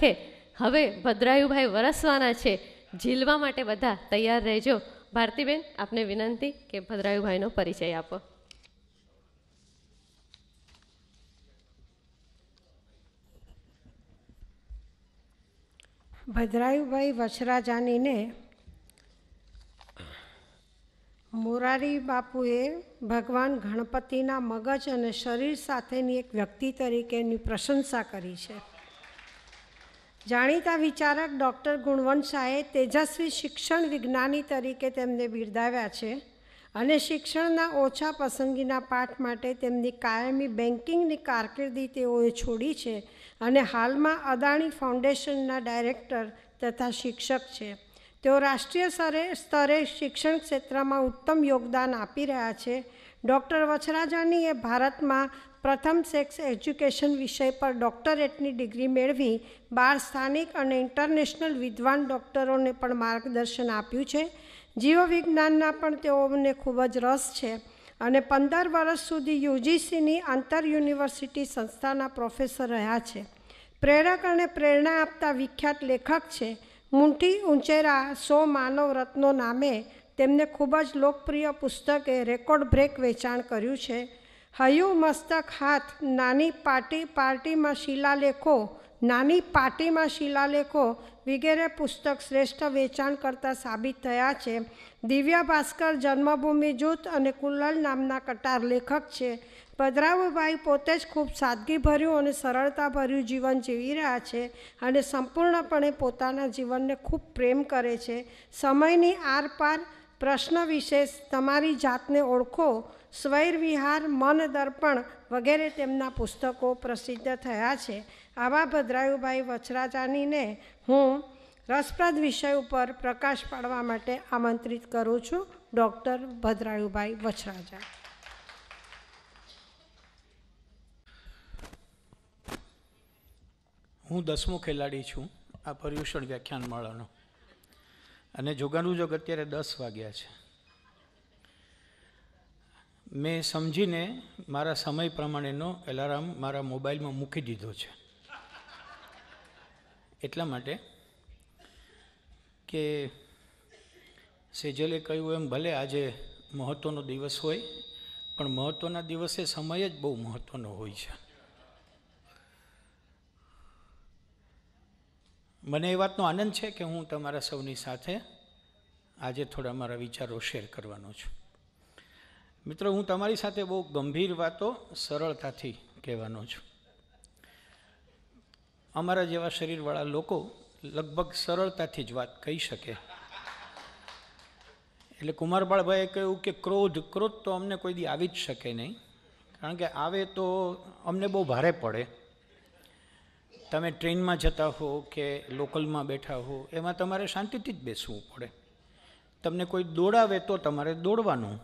કે હવે ભદ્રાયુભાઈ વરસવાના છે ઝીલવા માટે બધા તૈયાર રહેજો ભારતીબેન આપને વિનંતી કે ભદ્રાયુભાઈનો પરિચય આપો ભદ્રાયુભાઈ વસરાજાનીને મોરારી બાપુએ ભગવાન ગણપતિના મગજ અને શરીર સાથેની એક વ્યક્તિ તરીકેની પ્રશંસા કરી છે જાણીતા વિચારક ડૉક્ટર ગુણવંત શાહે તેજસ્વી શિક્ષણ વિજ્ઞાની તરીકે તેમને બિરદાવ્યા છે અને શિક્ષણના ઓછા પસંદગીના પાઠ માટે તેમની કાયમી બેન્કિંગની કારકિર્દી તેઓએ છોડી છે અને હાલમાં અદાણી ફાઉન્ડેશનના ડાયરેક્ટર તથા શિક્ષક છે તેઓ રાષ્ટ્રીય સ્તરે સ્તરે શિક્ષણ ક્ષેત્રમાં ઉત્તમ યોગદાન આપી રહ્યા છે ડૉક્ટર વછરાજાનીએ ભારતમાં પ્રથમ સેક્સ એજ્યુકેશન વિષય પર ડોક્ટરેટની ડિગ્રી મેળવી બાર સ્થાનિક અને ઇન્ટરનેશનલ વિદ્વાન ડૉક્ટરોને પણ માર્ગદર્શન આપ્યું છે જીવવિજ્ઞાનના પણ તેઓને ખૂબ જ રસ છે અને પંદર વર્ષ સુધી યુજીસીની આંતર યુનિવર્સિટી સંસ્થાના પ્રોફેસર રહ્યા છે પ્રેરક અને પ્રેરણા આપતા વિખ્યાત લેખક છે મુંઠી ઉંચેરા સો માનવ રત્નો નામે તેમને ખૂબ જ લોકપ્રિય પુસ્તકે રેકોર્ડ બ્રેક વેચાણ કર્યું છે હયું મસ્તક હાથ નાની પાટી પાર્ટીમાં શિલાલેખો નાની પાટીમાં શિલાલેખો વગેરે પુસ્તક શ્રેષ્ઠ વેચાણ કરતાં સાબિત થયા છે દિવ્યા ભાસ્કર જન્મભૂમિ જૂથ અને કુલ્લલ નામના કટાર લેખક છે ભદ્રાવભાઈ પોતે જ ખૂબ સાદગીભર્યું અને સરળતાભર્યું જીવન જીવી રહ્યા છે અને સંપૂર્ણપણે પોતાના જીવનને ખૂબ પ્રેમ કરે છે સમયની આરપાર પ્રશ્ન વિશેષ તમારી જાતને ઓળખો વિહાર મન દર્પણ વગેરે તેમના પુસ્તકો પ્રસિદ્ધ થયા છે આવા ભદ્રાયુભાઈ વછરાજાનીને હું રસપ્રદ વિષય ઉપર પ્રકાશ પાડવા માટે આમંત્રિત કરું છું ડૉક્ટર ભદ્રાયુભાઈ વછરાજા હું દસમો ખેલાડી છું આ પર્યુષણ વ્યાખ્યાન માળાનો અને જોગાનું જોગ અત્યારે દસ વાગ્યા છે મેં સમજીને મારા સમય પ્રમાણેનો એલાર્મ મારા મોબાઈલમાં મૂકી દીધો છે એટલા માટે કે સેજલે કહ્યું એમ ભલે આજે મહત્ત્વનો દિવસ હોય પણ મહત્ત્વના દિવસે સમય જ બહુ મહત્ત્વનો હોય છે મને એ વાતનો આનંદ છે કે હું તમારા સૌની સાથે આજે થોડા મારા વિચારો શેર કરવાનો છું મિત્રો હું તમારી સાથે બહુ ગંભીર વાતો સરળતાથી કહેવાનો છું અમારા જેવા શરીરવાળા લોકો લગભગ સરળતાથી જ વાત કહી શકે એટલે કુમારબાળભાઈએ કહ્યું કે ક્રોધ ક્રોધ તો અમને કોઈ દી આવી જ શકે નહીં કારણ કે આવે તો અમને બહુ ભારે પડે તમે ટ્રેનમાં જતા હો કે લોકલમાં બેઠા હો એમાં તમારે શાંતિથી જ બેસવું પડે તમને કોઈ દોડાવે તો તમારે દોડવાનું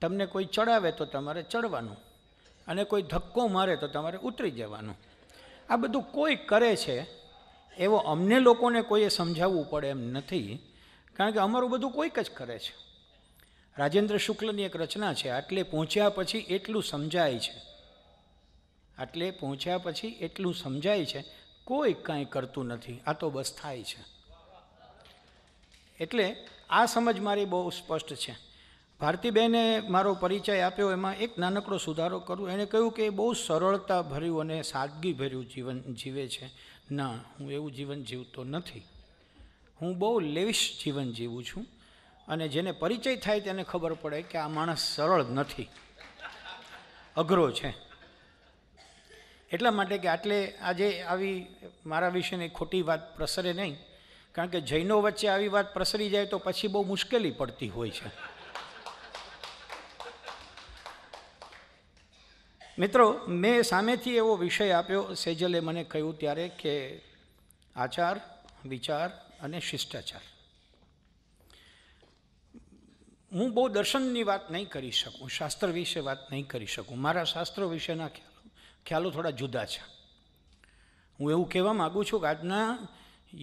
તમને કોઈ ચડાવે તો તમારે ચડવાનું અને કોઈ ધક્કો મારે તો તમારે ઉતરી જવાનું આ બધું કોઈ કરે છે એવો અમને લોકોને કોઈએ સમજાવવું પડે એમ નથી કારણ કે અમારું બધું કોઈક જ કરે છે રાજેન્દ્ર શુક્લની એક રચના છે આટલે પહોંચ્યા પછી એટલું સમજાય છે એટલે પહોંચ્યા પછી એટલું સમજાય છે કોઈ કાંઈ કરતું નથી આ તો બસ થાય છે એટલે આ સમજ મારી બહુ સ્પષ્ટ છે ભારતીબેને મારો પરિચય આપ્યો એમાં એક નાનકડો સુધારો કરું એણે કહ્યું કે એ બહુ સરળતા ભર્યું અને સાદગી ભર્યું જીવન જીવે છે ના હું એવું જીવન જીવતો નથી હું બહુ લેવિશ જીવન જીવું છું અને જેને પરિચય થાય તેને ખબર પડે કે આ માણસ સરળ નથી અઘરો છે એટલા માટે કે આટલે આજે આવી મારા વિશેની ખોટી વાત પ્રસરે નહીં કારણ કે જૈનો વચ્ચે આવી વાત પ્રસરી જાય તો પછી બહુ મુશ્કેલી પડતી હોય છે મિત્રો મેં સામેથી એવો વિષય આપ્યો સેજલે મને કહ્યું ત્યારે કે આચાર વિચાર અને શિષ્ટાચાર હું બહુ દર્શનની વાત નહીં કરી શકું શાસ્ત્ર વિશે વાત નહીં કરી શકું મારા શાસ્ત્રો વિશેના ખ્યાલો થોડા જુદા છે હું એવું કહેવા માગું છું કે આજના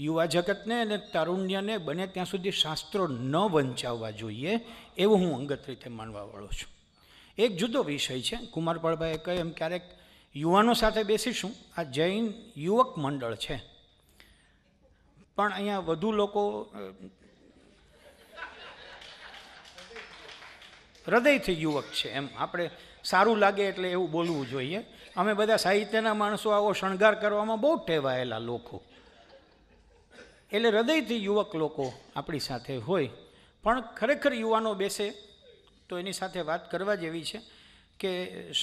યુવા જગતને અને તારુણ્યને બને ત્યાં સુધી શાસ્ત્રો ન વંચાવવા જોઈએ એવું હું અંગત રીતે માનવાવાળો છું એક જુદો વિષય છે કુમારપાળભાઈએ કહે એમ ક્યારેક યુવાનો સાથે બેસીશું આ જૈન યુવક મંડળ છે પણ અહીંયા વધુ લોકો હૃદયથી યુવક છે એમ આપણે સારું લાગે એટલે એવું બોલવું જોઈએ અમે બધા સાહિત્યના માણસો આવો શણગાર કરવામાં બહુ ઠેવાયેલા લોકો એટલે હૃદયથી યુવક લોકો આપણી સાથે હોય પણ ખરેખર યુવાનો બેસે તો એની સાથે વાત કરવા જેવી છે કે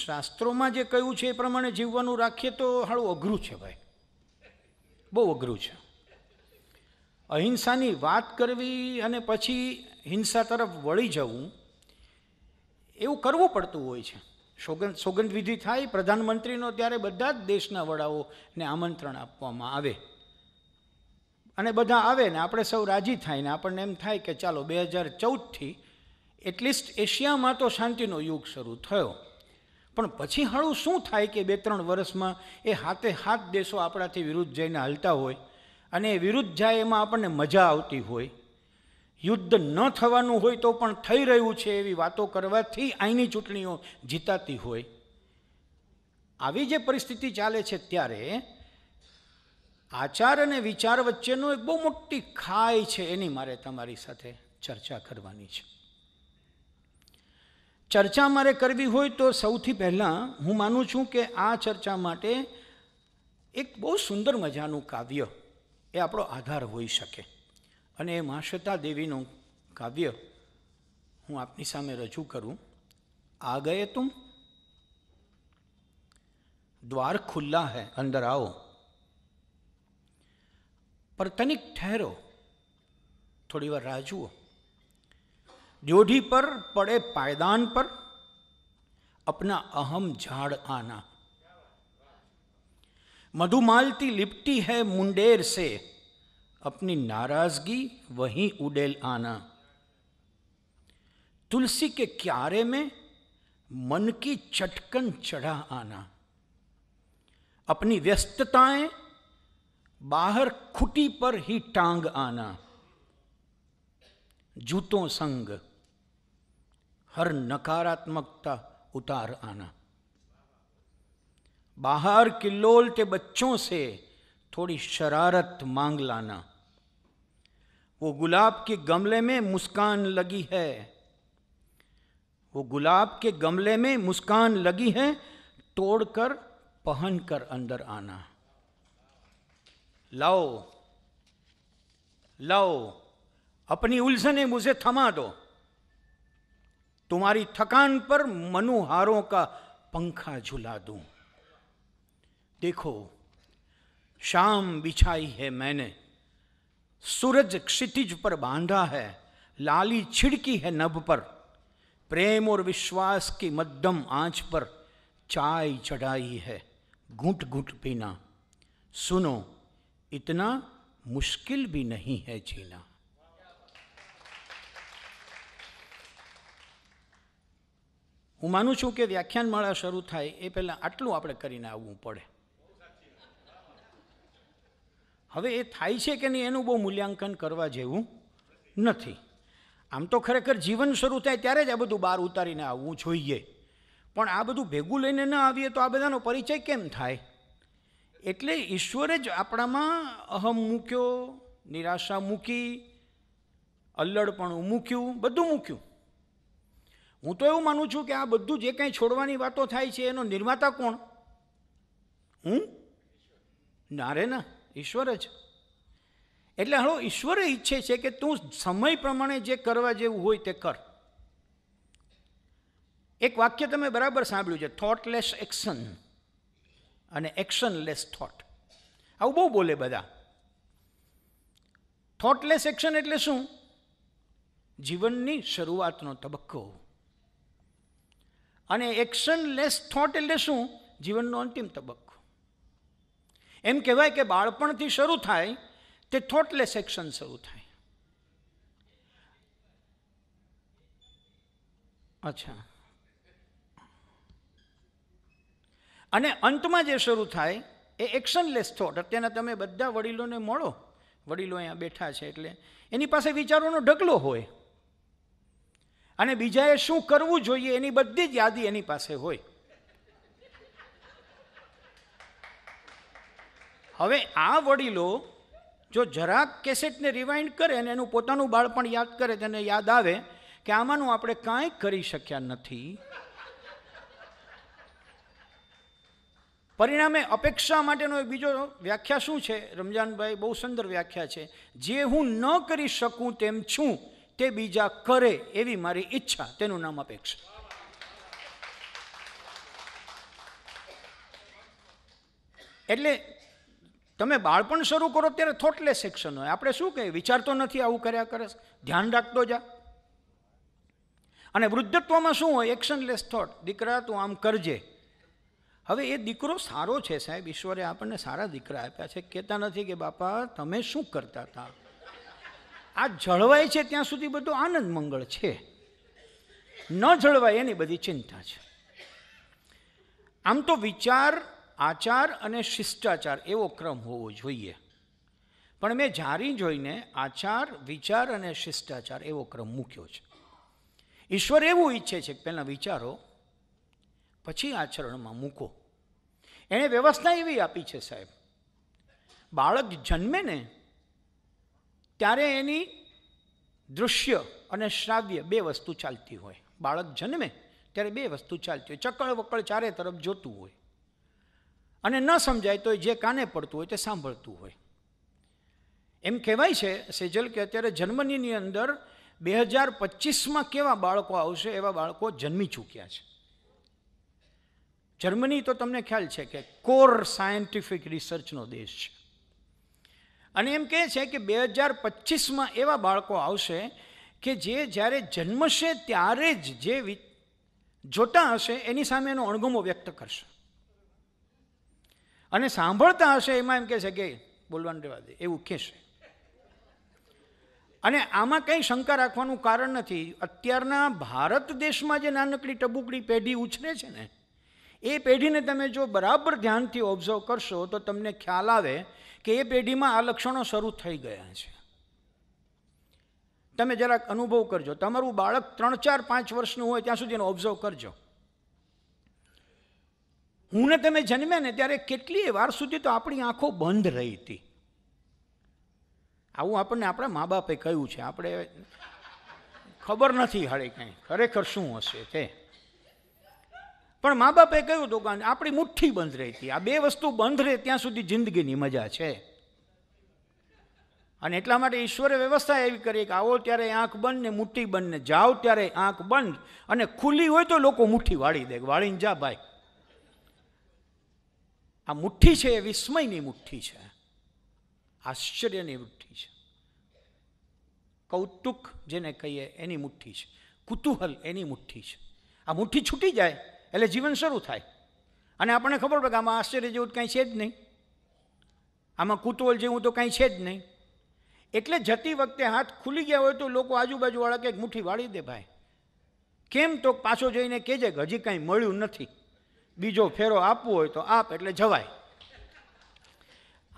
શાસ્ત્રોમાં જે કહ્યું છે એ પ્રમાણે જીવવાનું રાખીએ તો હાળું અઘરું છે ભાઈ બહુ અઘરું છે અહિંસાની વાત કરવી અને પછી હિંસા તરફ વળી જવું એવું કરવું પડતું હોય છે સોગંદ સોગંદ વિધિ થાય પ્રધાનમંત્રીનો ત્યારે બધા જ દેશના વડાઓને આમંત્રણ આપવામાં આવે અને બધા આવે ને આપણે સૌ રાજી થાય ને આપણને એમ થાય કે ચાલો બે હજાર ચૌદથી એટલીસ્ટ એશિયામાં તો શાંતિનો યુગ શરૂ થયો પણ પછી હળું શું થાય કે બે ત્રણ વર્ષમાં એ હાથે હાથ દેશો આપણાથી વિરુદ્ધ જઈને હાલતા હોય અને એ વિરુદ્ધ જાય એમાં આપણને મજા આવતી હોય યુદ્ધ ન થવાનું હોય તો પણ થઈ રહ્યું છે એવી વાતો કરવાથી અહીંની ચૂંટણીઓ જીતાતી હોય આવી જે પરિસ્થિતિ ચાલે છે ત્યારે આચાર અને વિચાર વચ્ચેનો એક બહુ મોટી ખાઈ છે એની મારે તમારી સાથે ચર્ચા કરવાની છે ચર્ચા મારે કરવી હોય તો સૌથી પહેલાં હું માનું છું કે આ ચર્ચા માટે એક બહુ સુંદર મજાનું કાવ્ય એ આપણો આધાર હોઈ શકે અને એ देवी દેવીનું काव्य हूँ आपनी સામે રજૂ કરું આ ગયે તુમ द्वार खुला है अंदर आओ पर तनिक ठहरो थोड़ी बार राह जुओ ड्योढ़ी पर पड़े पायदान पर अपना अहम झाड़ आना मधुमालती लिपटी है मुंडेर से अपनी नाराजगी वहीं उडेल आना तुलसी के क्यारे में मन की चटकन चढ़ा आना अपनी व्यस्तताएं बाहर खुटी पर ही टांग आना जूतों संग हर नकारात्मकता उतार आना बाहर किल्लोलते बच्चों से थोड़ी शरारत मांग लाना वो गुलाब के गमले में मुस्कान लगी है वो गुलाब के गमले में मुस्कान लगी है तोड़कर पहन कर अंदर आना लाओ लाओ अपनी उलझने मुझे थमा दो तुम्हारी थकान पर मनुहारों का पंखा झुला दूं देखो शाम बिछाई है मैंने सूरज क्षितिज पर बांधा है लाली छिड़की है नभ पर प्रेम और विश्वास की मध्यम आंच पर चाय चढ़ाई है घुट घुट पीना सुनो इतना मुश्किल भी नहीं है जीना हूँ मानु छू कि व्याख्यान माला शुरू એ आटलू આટલું पड़े હવે એ થાય છે કે નહીં એનું બહુ મૂલ્યાંકન કરવા જેવું નથી આમ તો ખરેખર જીવન શરૂ થાય ત્યારે જ આ બધું બહાર ઉતારીને આવવું જોઈએ પણ આ બધું ભેગું લઈને ન આવીએ તો આ બધાનો પરિચય કેમ થાય એટલે ઈશ્વરે જ આપણામાં અહમ મૂક્યો નિરાશા મૂકી અલ્લડપણું મૂક્યું બધું મૂક્યું હું તો એવું માનું છું કે આ બધું જે કાંઈ છોડવાની વાતો થાય છે એનો નિર્માતા કોણ હું ના રે ના ઈશ્વર જ એટલે હળો ઈશ્વર ઈચ્છે છે કે તું સમય પ્રમાણે જે કરવા જેવું હોય તે કર એક વાક્ય તમે બરાબર સાંભળ્યું છે થોટલેસ એક્શન અને એક્શનલેસ થોટ આવું બહુ બોલે બધા થોટલેસ એક્શન એટલે શું જીવનની શરૂઆતનો તબક્કો અને એક્શનલેસ થોટ એટલે શું જીવનનો અંતિમ તબક્કો એમ કહેવાય કે બાળપણથી શરૂ થાય તે થોટલેસ એક્શન શરૂ થાય અચ્છા અને અંતમાં જે શરૂ થાય એ એક્શનલેસ થોટ અત્યારના તમે બધા વડીલોને મળો વડીલો અહીંયા બેઠા છે એટલે એની પાસે વિચારોનો ઢગલો હોય અને બીજાએ શું કરવું જોઈએ એની બધી જ યાદી એની પાસે હોય હવે આ વડીલો જો જરાક કેસેટને રિવાઇન્ડ કરે અને એનું પોતાનું બાળપણ યાદ કરે તેને યાદ આવે કે આમાંનું આપણે કાંઈ કરી શક્યા નથી પરિણામે અપેક્ષા માટેનો એક બીજો વ્યાખ્યા શું છે રમજાનભાઈ બહુ સુંદર વ્યાખ્યા છે જે હું ન કરી શકું તેમ છું તે બીજા કરે એવી મારી ઈચ્છા તેનું નામ અપેક્ષા એટલે તમે બાળપણ શરૂ કરો ત્યારે થોટલેસ સેક્શન હોય આપણે શું કહીએ વિચારતો નથી આવું કર્યા કરે ધ્યાન રાખતો જા અને વૃદ્ધત્વમાં શું હોય એક્શનલેસ થોટ દીકરા તું આમ કરજે હવે એ દીકરો સારો છે સાહેબ ઈશ્વરે આપણને સારા દીકરા આપ્યા છે કહેતા નથી કે બાપા તમે શું કરતા હતા આ જળવાય છે ત્યાં સુધી બધું આનંદ મંગળ છે ન જળવાય એની બધી ચિંતા છે આમ તો વિચાર આચાર અને શિષ્ટાચાર એવો ક્રમ હોવો જોઈએ પણ મેં જારી જોઈને આચાર વિચાર અને શિષ્ટાચાર એવો ક્રમ મૂક્યો છે ઈશ્વર એવું ઈચ્છે છે કે પહેલાં વિચારો પછી આચરણમાં મૂકો એણે વ્યવસ્થા એવી આપી છે સાહેબ બાળક જન્મે ને ત્યારે એની દૃશ્ય અને શ્રાવ્ય બે વસ્તુ ચાલતી હોય બાળક જન્મે ત્યારે બે વસ્તુ ચાલતી હોય ચકળ વકળ ચારે તરફ જોતું હોય અને ન સમજાય તો જે કાને પડતું હોય તે સાંભળતું હોય એમ કહેવાય છે સેજલ કે અત્યારે જર્મનીની અંદર બે હજાર પચીસમાં કેવા બાળકો આવશે એવા બાળકો જન્મી ચૂક્યા છે જર્મની તો તમને ખ્યાલ છે કે કોર સાયન્ટિફિક રિસર્ચનો દેશ છે અને એમ કહે છે કે બે હજાર પચીસમાં એવા બાળકો આવશે કે જે જ્યારે જન્મશે ત્યારે જ જે જોતા હશે એની સામે એનો અણગમો વ્યક્ત કરશે અને સાંભળતા હશે એમાં એમ કહે છે કે બોલવાનું રહેવા દે એવું કહેશે અને આમાં કંઈ શંકા રાખવાનું કારણ નથી અત્યારના ભારત દેશમાં જે નાનકડી ટબુકડી પેઢી ઉછરે છે ને એ પેઢીને તમે જો બરાબર ધ્યાનથી ઓબ્ઝર્વ કરશો તો તમને ખ્યાલ આવે કે એ પેઢીમાં આ લક્ષણો શરૂ થઈ ગયા છે તમે જરાક અનુભવ કરજો તમારું બાળક ત્રણ ચાર પાંચ વર્ષનું હોય ત્યાં સુધી એને ઓબ્ઝર્વ કરજો હું ને તમે જન્મ્યા ને ત્યારે કેટલીય વાર સુધી તો આપણી આંખો બંધ રહી હતી આવું આપણને આપણા મા બાપે કહ્યું છે આપણે ખબર નથી હાડે કંઈ ખરેખર શું હશે તે પણ મા બાપે કહ્યું તો આપણી મુઠ્ઠી બંધ રહી હતી આ બે વસ્તુ બંધ રહે ત્યાં સુધી જિંદગીની મજા છે અને એટલા માટે ઈશ્વરે વ્યવસ્થા એવી કરી કે આવો ત્યારે આંખ બંધ ને મુઠ્ઠી બંધ ને જાઓ ત્યારે આંખ બંધ અને ખુલ્લી હોય તો લોકો મુઠ્ઠી વાળી દે વાળીને જા ભાઈ આ મુઠ્ઠી છે એ વિસ્મયની મુઠ્ઠી છે આશ્ચર્યની મુઠ્ઠી છે કૌતુક જેને કહીએ એની મુઠ્ઠી છે કુતૂહલ એની મુઠ્ઠી છે આ મુઠ્ઠી છૂટી જાય એટલે જીવન શરૂ થાય અને આપણને ખબર પડે કે આમાં આશ્ચર્ય જેવું કાંઈ છે જ નહીં આમાં કુતૂહલ જેવું તો કંઈ છે જ નહીં એટલે જતી વખતે હાથ ખુલી ગયા હોય તો લોકો આજુબાજુવાળા કંઈક મુઠ્ઠી વાળી દે ભાઈ કેમ તો પાછો જઈને કહેજે કે હજી કાંઈ મળ્યું નથી બીજો ફેરો આપવો હોય તો આપ એટલે જવાય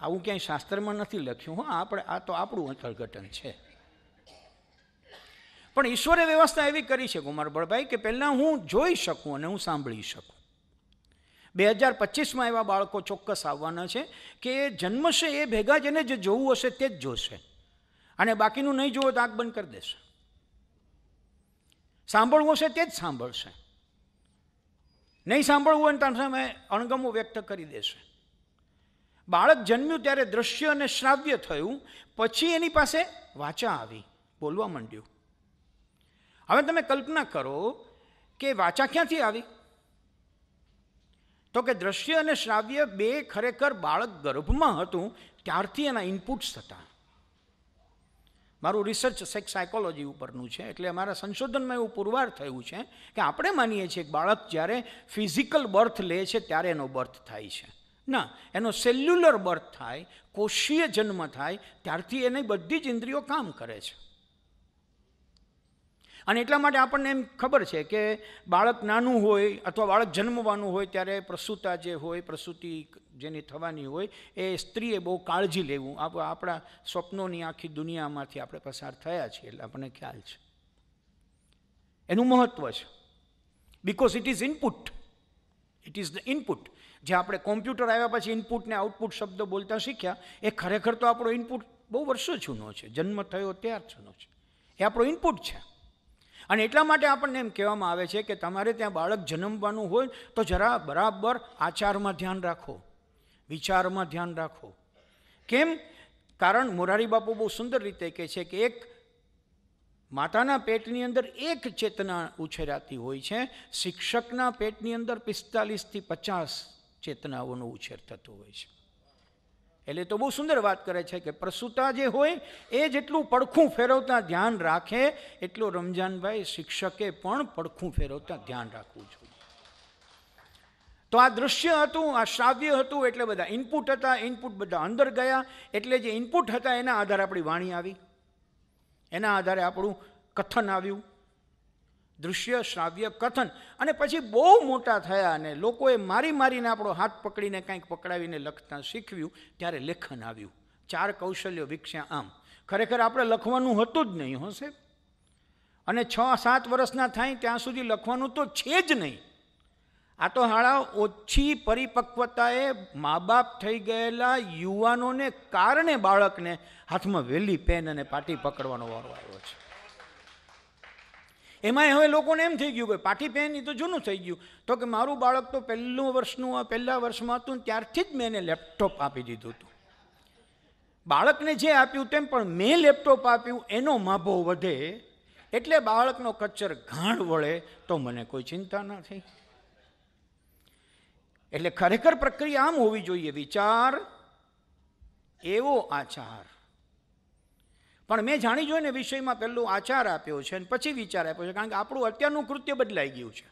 આવું ક્યાંય શાસ્ત્રમાં નથી લખ્યું હા આપણે આ તો આપણું અંતર્ઘટન છે પણ ઈશ્વરે વ્યવસ્થા એવી કરી છે કુમાર બળભાઈ કે પહેલાં હું જોઈ શકું અને હું સાંભળી શકું બે હજાર પચીસમાં એવા બાળકો ચોક્કસ આવવાના છે કે જન્મશે એ ભેગા જ જે જોવું હશે તે જ જોશે અને બાકીનું નહીં જોવો તો આગ બંધ કરી દેશે સાંભળવું હશે તે જ સાંભળશે નહીં સાંભળવું હોય ને તાર સામે અણગમો વ્યક્ત કરી દેશે બાળક જન્મ્યું ત્યારે દ્રશ્ય અને શ્રાવ્ય થયું પછી એની પાસે વાચા આવી બોલવા માંડ્યું હવે તમે કલ્પના કરો કે વાચા ક્યાંથી આવી તો કે દ્રશ્ય અને શ્રાવ્ય બે ખરેખર બાળક ગર્ભમાં હતું ત્યારથી એના ઇનપુટ્સ હતા મારું રિસર્ચ સેક્સ સાયકોલોજી ઉપરનું છે એટલે અમારા સંશોધનમાં એવું પુરવાર થયું છે કે આપણે માનીએ છીએ કે બાળક જ્યારે ફિઝિકલ બર્થ લે છે ત્યારે એનો બર્થ થાય છે ના એનો સેલ્યુલર બર્થ થાય કોષીય જન્મ થાય ત્યારથી એની બધી જ ઇન્દ્રિયો કામ કરે છે અને એટલા માટે આપણને એમ ખબર છે કે બાળક નાનું હોય અથવા બાળક જન્મવાનું હોય ત્યારે પ્રસૂતા જે હોય પ્રસૂતિ જેની થવાની હોય એ સ્ત્રીએ બહુ કાળજી લેવું આપણા સ્વપ્નોની આખી દુનિયામાંથી આપણે પસાર થયા છીએ એટલે આપણને ખ્યાલ છે એનું મહત્ત્વ છે because it is input it is the input જે આપણે કોમ્પ્યુટર આવ્યા પછી ઇનપુટ ને આઉટપુટ શબ્દ બોલતા શીખ્યા એ ખરેખર તો આપણો ઇનપુટ બહુ વર્ષો જૂનો છે જન્મ થયો ત્યાર જૂનો છે એ આપણો ઇનપુટ છે અને એટલા માટે આપણને એમ કહેવામાં આવે છે કે તમારે ત્યાં બાળક જન્મવાનું હોય તો જરા બરાબર આચારમાં ધ્યાન રાખો વિચારમાં ધ્યાન રાખો કેમ કારણ મોરારી બાપુ બહુ સુંદર રીતે કહે છે કે એક માતાના પેટની અંદર એક ચેતના ઉછેરાતી હોય છે શિક્ષકના પેટની અંદર પિસ્તાલીસથી પચાસ ચેતનાઓનો ઉછેર થતો હોય છે એટલે તો બહુ સુંદર વાત કરે છે કે પ્રસૂતા જે હોય એ જેટલું પડખું ફેરવતા ધ્યાન રાખે એટલું રમજાનભાઈ શિક્ષકે પણ પડખું ફેરવતા ધ્યાન રાખવું જોઈએ તો આ દૃશ્ય હતું આ શ્રાવ્ય હતું એટલે બધા ઇનપુટ હતા ઇનપુટ બધા અંદર ગયા એટલે જે ઇનપુટ હતા એના આધારે આપણી વાણી આવી એના આધારે આપણું કથન આવ્યું દૃશ્ય શ્રાવ્ય કથન અને પછી બહુ મોટા થયા અને લોકોએ મારી મારીને આપણો હાથ પકડીને કાંઈક પકડાવીને લખતા શીખવ્યું ત્યારે લેખન આવ્યું ચાર કૌશલ્યો વિકસ્યા આમ ખરેખર આપણે લખવાનું હતું જ નહીં હો અને છ સાત વર્ષના થાય ત્યાં સુધી લખવાનું તો છે જ નહીં આ તો હાળા ઓછી પરિપક્વતાએ મા બાપ થઈ ગયેલા યુવાનોને કારણે બાળકને હાથમાં વહેલી પેન અને પાટી પકડવાનો વારો આવ્યો છે એમાંય હવે લોકોને એમ થઈ ગયું કે પાટી પેન એ તો જૂનું થઈ ગયું તો કે મારું બાળક તો પહેલું વર્ષનું પહેલાં વર્ષમાં હતું ત્યારથી જ મેં એને લેપટોપ આપી દીધું હતું બાળકને જે આપ્યું તેમ પણ મેં લેપટોપ આપ્યું એનો માભો વધે એટલે બાળકનો કચ્છર ઘાણ વળે તો મને કોઈ ચિંતા નથી એટલે ખરેખર પ્રક્રિયા આમ હોવી જોઈએ વિચાર એવો આચાર પણ મેં જાણી જોઈને વિષયમાં પહેલું આચાર આપ્યો છે અને પછી વિચાર આપ્યો છે કારણ કે આપણું અત્યારનું કૃત્ય બદલાઈ ગયું છે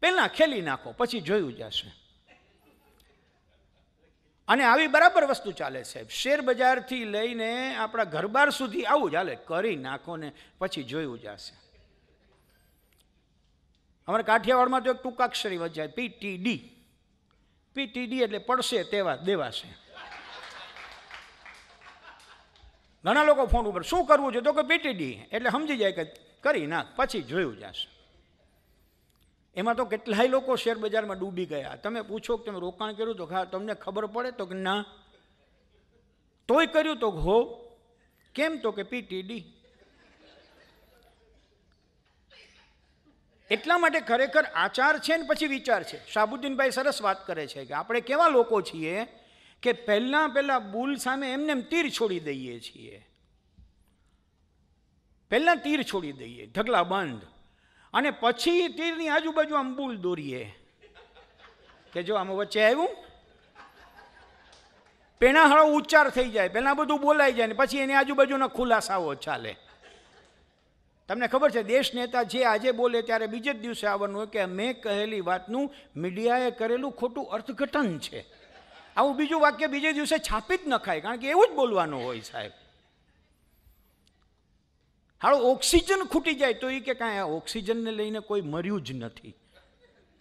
પહેલાં ખેલી નાખો પછી જોયું જશે અને આવી બરાબર વસ્તુ ચાલે સાહેબ શેર બજારથી લઈને આપણા ઘરબાર સુધી આવું જ ચાલે કરી નાખો ને પછી જોયું જશે અમારે કાઠિયાવાડમાં તો એક ટૂંકાક્ષરી વચ્ચે પીટીડી પીટીડી એટલે પડશે તેવા દેવાશે ઘણા લોકો ફોન ઉપર શું કરવું છે તો કે પીટી ડી એટલે સમજી જાય કે કરી ના પછી જોયું જશે એમાં તો કેટલાય લોકો શેર બજારમાં ડૂબી ગયા તમે પૂછો કે તમે રોકાણ કર્યું તો ખા તમને ખબર પડે તો કે ના તોય કર્યું તો હો કેમ તો કે પીટીડી એટલા માટે ખરેખર આચાર છે ને પછી વિચાર છે શાબુદ્દીનભાઈ સરસ વાત કરે છે કે આપણે કેવા લોકો છીએ કે પહેલાં પહેલાં ભૂલ સામે એમને એમ તીર છોડી દઈએ છીએ પહેલાં તીર છોડી દઈએ ઢગલા બંધ અને પછી તીરની આજુબાજુ આમ ભૂલ દોરીએ કે જો આમાં વચ્ચે આવ્યું પેણા હળો ઉચ્ચાર થઈ જાય પહેલાં બધું બોલાઈ જાય ને પછી એની આજુબાજુના ખુલાસાઓ ચાલે તમને ખબર છે દેશ નેતા જે આજે બોલે ત્યારે બીજે જ દિવસે આવવાનું હોય કે મેં કહેલી વાતનું મીડિયાએ કરેલું ખોટું અર્થઘટન છે આવું બીજું વાક્ય બીજે દિવસે છાપી જ નખાય કારણ કે એવું જ બોલવાનું હોય સાહેબ હાળો ઓક્સિજન ખૂટી જાય તો એ કે કાંઈ આ ઓક્સિજનને લઈને કોઈ મર્યું જ નથી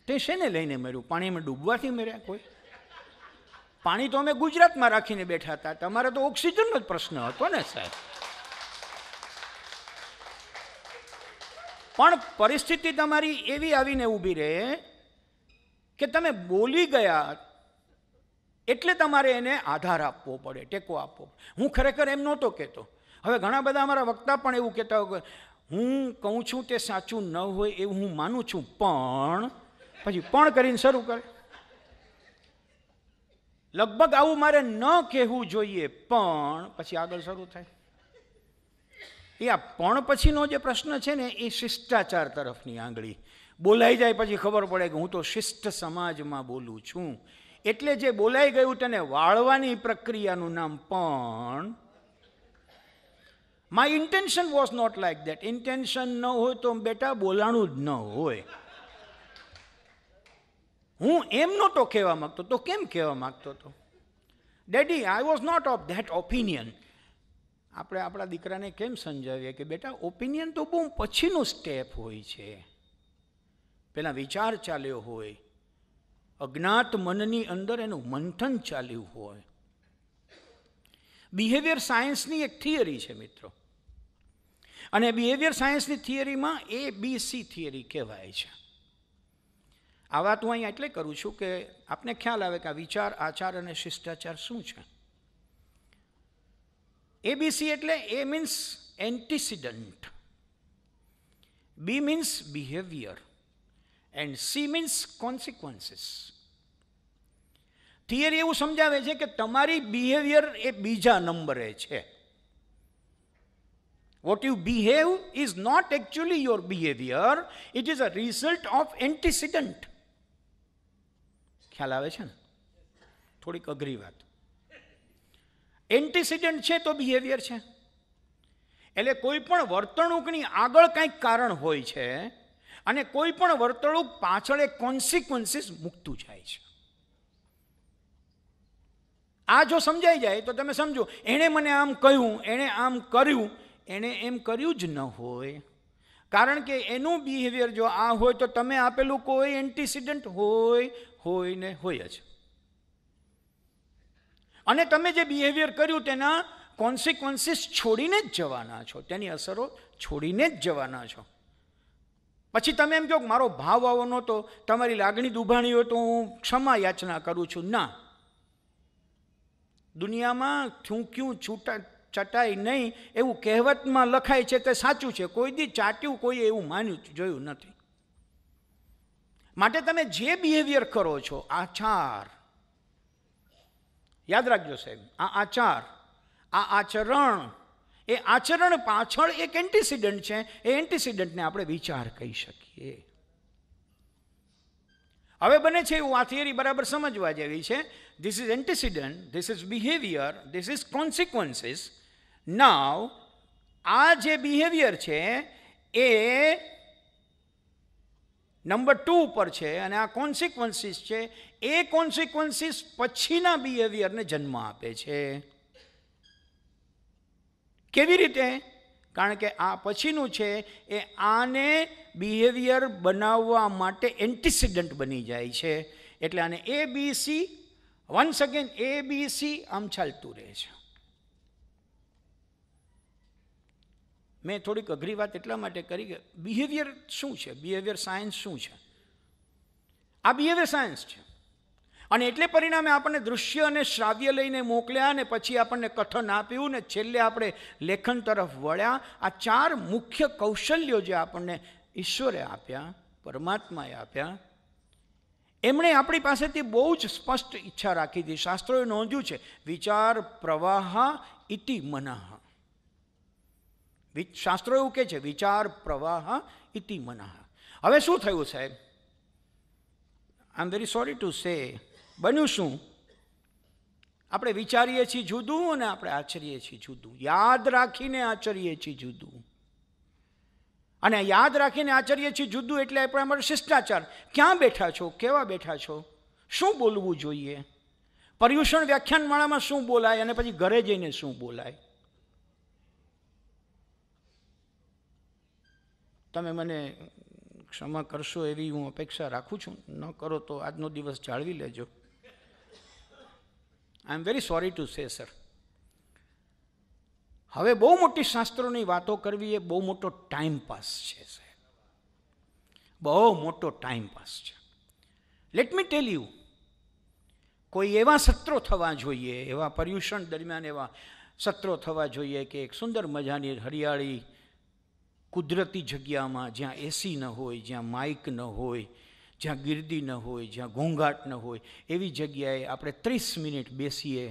તે શેને લઈને મર્યું પાણીમાં ડૂબવાથી મર્યા કોઈ પાણી તો અમે ગુજરાતમાં રાખીને બેઠા હતા તમારે તો ઓક્સિજનનો જ પ્રશ્ન હતો ને સાહેબ પણ પરિસ્થિતિ તમારી એવી આવીને ઊભી રહે કે તમે બોલી ગયા એટલે તમારે એને આધાર આપવો પડે ટેકો આપવો હું ખરેખર એમ નહોતો કહેતો હવે ઘણા બધા અમારા વક્તા પણ એવું કહેતા હોય હું કહું છું તે સાચું ન હોય એવું હું માનું છું પણ પછી પણ કરીને શરૂ કરે લગભગ આવું મારે ન કહેવું જોઈએ પણ પછી આગળ શરૂ થાય એ આ પણ પછીનો જે પ્રશ્ન છે ને એ શિષ્ટાચાર તરફની આંગળી બોલાઈ જાય પછી ખબર પડે કે હું તો શિષ્ટ સમાજમાં બોલું છું એટલે જે બોલાઈ ગયું તેને વાળવાની પ્રક્રિયાનું નામ પણ my intention was not like that intention ન હોય તો બેટા બોલાણું જ ન હોય હું એમ નહોતો કહેવા માગતો તો કેમ કહેવા માગતો હતો daddy I was not of that opinion આપણે આપણા દીકરાને કેમ સમજાવીએ કે બેટા ઓપિનિયન તો બહુ પછીનું સ્ટેપ હોય છે પહેલાં વિચાર ચાલ્યો હોય અજ્ઞાત મનની અંદર એનું મંથન ચાલ્યું હોય બિહેવિયર સાયન્સની એક થિયરી છે મિત્રો અને બિહેવિયર સાયન્સની થિયરીમાં એ બી સી થિયરી કહેવાય છે આ વાત હું અહીંયા એટલે કરું છું કે આપને ખ્યાલ આવે કે આ વિચાર આચાર અને શિષ્ટાચાર શું છે એ બી સી એટલે A means antecedent B means behaviour and C means consequences theory એવું સમજાવે છે કે તમારી બિહેવિયર એ બીજા નંબરે છે what you behave is not actually your behaviour it is a result of antecedent ખ્યાલ આવે છે ને થોડીક અઘરી વાત એન્ટીસિડન્ટ છે તો બિહેવિયર છે એટલે કોઈ પણ વર્તણૂકની આગળ કંઈક કારણ હોય છે અને કોઈ પણ વર્તણૂક પાછળ એ કોન્સિક્વન્સીસ મૂકતું જાય છે આ જો સમજાઈ જાય તો તમે સમજો એણે મને આમ કહ્યું એણે આમ કર્યું એણે એમ કર્યું જ ન હોય કારણ કે એનું બિહેવિયર જો આ હોય તો તમે આપેલું કોઈ એન્ટીસિડન્ટ હોય હોય ને હોય જ અને તમે જે બિહેવિયર કર્યું તેના કોન્સિક્વન્સીસ છોડીને જ જવાના છો તેની અસરો છોડીને જ જવાના છો પછી તમે એમ કહો કે મારો ભાવ આવો નહોતો તમારી લાગણી દુભાણી હોય તો હું ક્ષમા યાચના કરું છું ના દુનિયામાં ક્યું ક્યું છૂટા ચટાઈ નહીં એવું કહેવતમાં લખાય છે તે સાચું છે કોઈ દી ચાટ્યું કોઈ એવું માન્યું જોયું નથી માટે તમે જે બિહેવિયર કરો છો આચાર યાદ રાખજો સાહેબ આ આચાર આ આચરણ એ આચરણ પાછળ એક એન્ટીસિડન્ટ છે એ એન્ટીસિડન્ટને આપણે વિચાર કહી શકીએ હવે બને છે એવું આ થિયરી બરાબર સમજવા જેવી છે this is antecedent this is behaviour this is consequences now આ જે બિહેવિયર છે એ નંબર ટુ ઉપર છે અને આ કોન્સિક્વન્સીસ છે એ કોન્સિક્વન્સીસ પછીના બિહેવિયરને જન્મ આપે છે કેવી રીતે કારણ કે આ પછીનું છે એ આને બિહેવિયર બનાવવા માટે એન્ટીસિડન્ટ બની જાય છે એટલે આને A B C once again A B C આમ ચાલતું રહે છે મેં થોડીક અઘરી વાત એટલા માટે કરી કે બિહેવિયર શું છે બિહેવિયર સાયન્સ શું છે આ બિહેવિયર સાયન્સ છે અને એટલે પરિણામે આપણને દૃશ્ય અને શ્રાવ્ય લઈને મોકલ્યા અને પછી આપણને કથન આપ્યું ને છેલ્લે આપણે લેખન તરફ વળ્યા આ ચાર મુખ્ય કૌશલ્યો જે આપણને ઈશ્વરે આપ્યા પરમાત્માએ આપ્યા એમણે આપણી પાસેથી બહુ જ સ્પષ્ટ ઈચ્છા રાખી હતી શાસ્ત્રોએ નોંધ્યું છે વિચાર પ્રવાહ ઇતિ મનાહ શાસ્ત્રો એવું કહે છે વિચાર પ્રવાહ ઇતિ મનાહ હવે શું થયું સાહેબ I am very sorry to say બન્યું શું આપણે વિચારીએ છીએ જુદું અને આપણે આચરીએ છીએ જુદું યાદ રાખીને આચરીએ છીએ જુદું અને યાદ રાખીને આચરીએ છીએ જુદું એટલે આપણે અમારો શિષ્ટાચાર ક્યાં બેઠા છો કેવા બેઠા છો શું બોલવું જોઈએ પર્યુષણ વ્યાખ્યાનમાળામાં શું બોલાય અને પછી ઘરે જઈને શું બોલાય તમે મને ક્ષમા કરશો એવી હું અપેક્ષા રાખું છું ન કરો તો આજનો દિવસ જાળવી લેજો I am very sorry to say sir હવે બહુ મોટી શાસ્ત્રોની વાતો કરવી એ બહુ મોટો ટાઈમ પાસ છે સર બહુ મોટો ટાઈમ પાસ છે લેટ મી ટેલ યુ કોઈ એવા સત્રો થવા જોઈએ એવા પર્યુષણ દરમિયાન એવા સત્રો થવા જોઈએ કે એક સુંદર મજાની હરિયાળી કુદરતી જગ્યામાં જ્યાં એસી ન હોય જ્યાં માઇક ન હોય જ્યાં ગીર્દી ન હોય જ્યાં ઘોંઘાટ ન હોય એવી જગ્યાએ આપણે ત્રીસ મિનિટ બેસીએ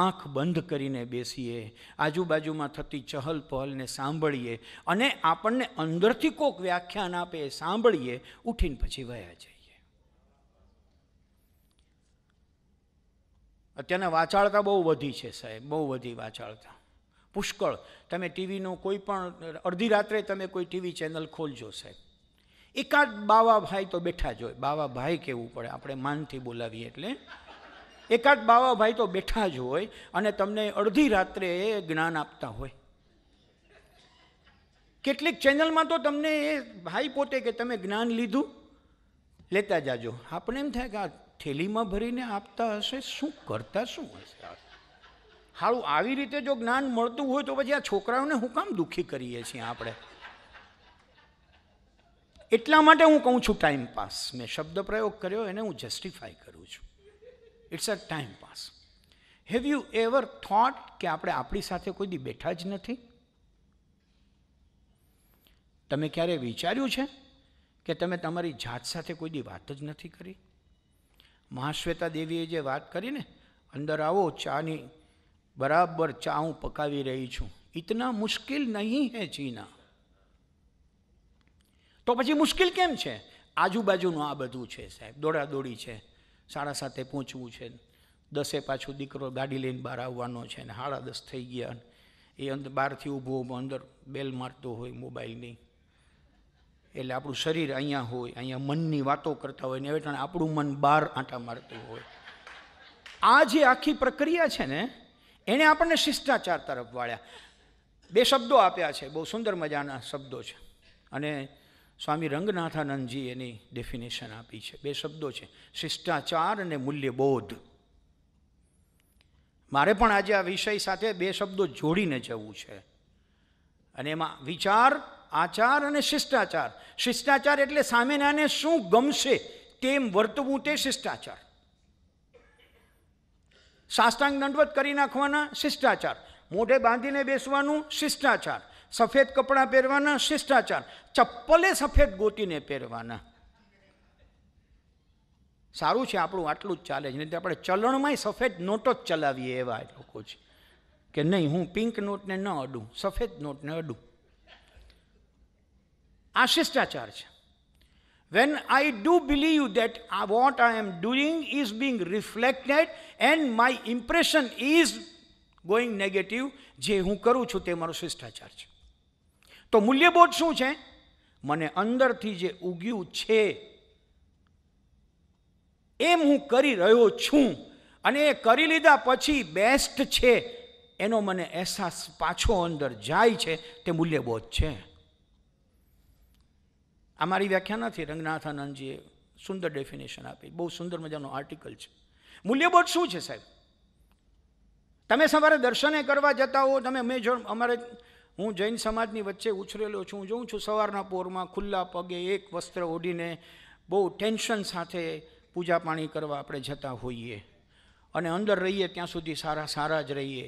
આંખ બંધ કરીને બેસીએ આજુબાજુમાં થતી ચહલ પહલને સાંભળીએ અને આપણને અંદરથી કોક વ્યાખ્યાન આપે એ સાંભળીએ ઉઠીને પછી વયા જઈએ અત્યારના વાચાળતા બહુ વધી છે સાહેબ બહુ વધી વાચાળતા પુષ્કળ તમે ટીવીનો કોઈ પણ અડધી રાત્રે તમે કોઈ ટીવી ચેનલ ખોલજો સાહેબ એકાદ બાવાભાઈ તો બેઠા જ હોય બાવાભાઈ કહેવું પડે આપણે માનથી બોલાવીએ એટલે એકાદ બાવાભાઈ તો બેઠા જ હોય અને તમને અડધી રાત્રે એ જ્ઞાન આપતા હોય કેટલીક ચેનલમાં તો તમને એ ભાઈ પોતે કે તમે જ્ઞાન લીધું લેતા જાજો આપણે એમ થાય કે આ થેલીમાં ભરીને આપતા હશે શું કરતા શું હશે હાળું આવી રીતે જો જ્ઞાન મળતું હોય તો પછી આ છોકરાઓને હું કામ દુઃખી કરીએ છીએ આપણે એટલા માટે હું કહું છું ટાઈમ પાસ મેં શબ્દ પ્રયોગ કર્યો એને હું જસ્ટિફાય કરું છું it's a time pass have you ever thought કે આપણે આપણી સાથે કોઈ દી બેઠા જ નથી તમે ક્યારે વિચાર્યું છે કે તમે તમારી જાત સાથે કોઈ દી વાત જ નથી કરી મહાશ્વેતા દેવીએ જે વાત કરી ને અંદર આવો ચાની બરાબર ચા હું પકાવી રહી છું ઇતના મુશ્કેલ નહીં હે જીના તો પછી મુશ્કેલ કેમ છે આજુબાજુનું આ બધું છે સાહેબ દોડાદોડી છે સાડા સાતે પહોંચવું છે દસે પાછું દીકરો ગાડી લઈને બહાર આવવાનો છે ને સાડા દસ થઈ ગયા એ અંદર બહારથી ઊભો અંદર બેલ મારતો હોય મોબાઈલની એટલે આપણું શરીર અહીંયા હોય અહીંયા મનની વાતો કરતા હોય ને હવે આપણું મન બહાર આંટા મારતું હોય આ જે આખી પ્રક્રિયા છે ને એણે આપણને શિષ્ટાચાર તરફ વાળ્યા બે શબ્દો આપ્યા છે બહુ સુંદર મજાના શબ્દો છે અને સ્વામી રંગનાથાનંદજી એની ડેફિનેશન આપી છે બે શબ્દો છે શિષ્ટાચાર અને મૂલ્યબોધ મારે પણ આજે આ વિષય સાથે બે શબ્દો જોડીને જવું છે અને એમાં વિચાર આચાર અને શિષ્ટાચાર શિષ્ટાચાર એટલે સામેનાને શું ગમશે તેમ વર્તવું તે શિષ્ટાચાર સાષ્ટાંગ દંડવત કરી નાખવાના શિષ્ટાચાર મોઢે બાંધીને બેસવાનું શિષ્ટાચાર સફેદ કપડાં પહેરવાના શિષ્ટાચાર ચપ્પલે સફેદ ગોતીને પહેરવાના સારું છે આપણું આટલું જ ચાલે છે નહીં આપણે ચલણમાંય સફેદ નોટો જ ચલાવીએ એવા લોકો છે કે નહીં હું પિંક નોટને ન અડું સફેદ નોટને અડું આ શિષ્ટાચાર છે when I do believe that આ what I am doing is being reflected and my impression is going negative જે હું કરું છું તે મારો શિષ્ટાચાર છે તો મૂલ્યબોધ શું છે મને અંદરથી જે ઉગ્યું છે એમ હું કરી રહ્યો છું અને એ કરી લીધા પછી બેસ્ટ છે એનો મને અહેસાસ પાછો અંદર જાય છે તે મૂલ્યબોધ છે આ મારી વ્યાખ્યા નથી રંગનાથાનંદજીએ સુંદર ડેફિનેશન આપી બહુ સુંદર મજાનો આર્ટિકલ છે મૂલ્યબોધ શું છે સાહેબ તમે સવારે દર્શને કરવા જતા હો તમે મેં જો અમારે હું જૈન સમાજની વચ્ચે ઉછરેલો છું જોઉં છું સવારના પોરમાં ખુલ્લા પગે એક વસ્ત્ર ઓઢીને બહુ ટેન્શન સાથે પૂજા પાણી કરવા આપણે જતા હોઈએ અને અંદર રહીએ ત્યાં સુધી સારા સારા જ રહીએ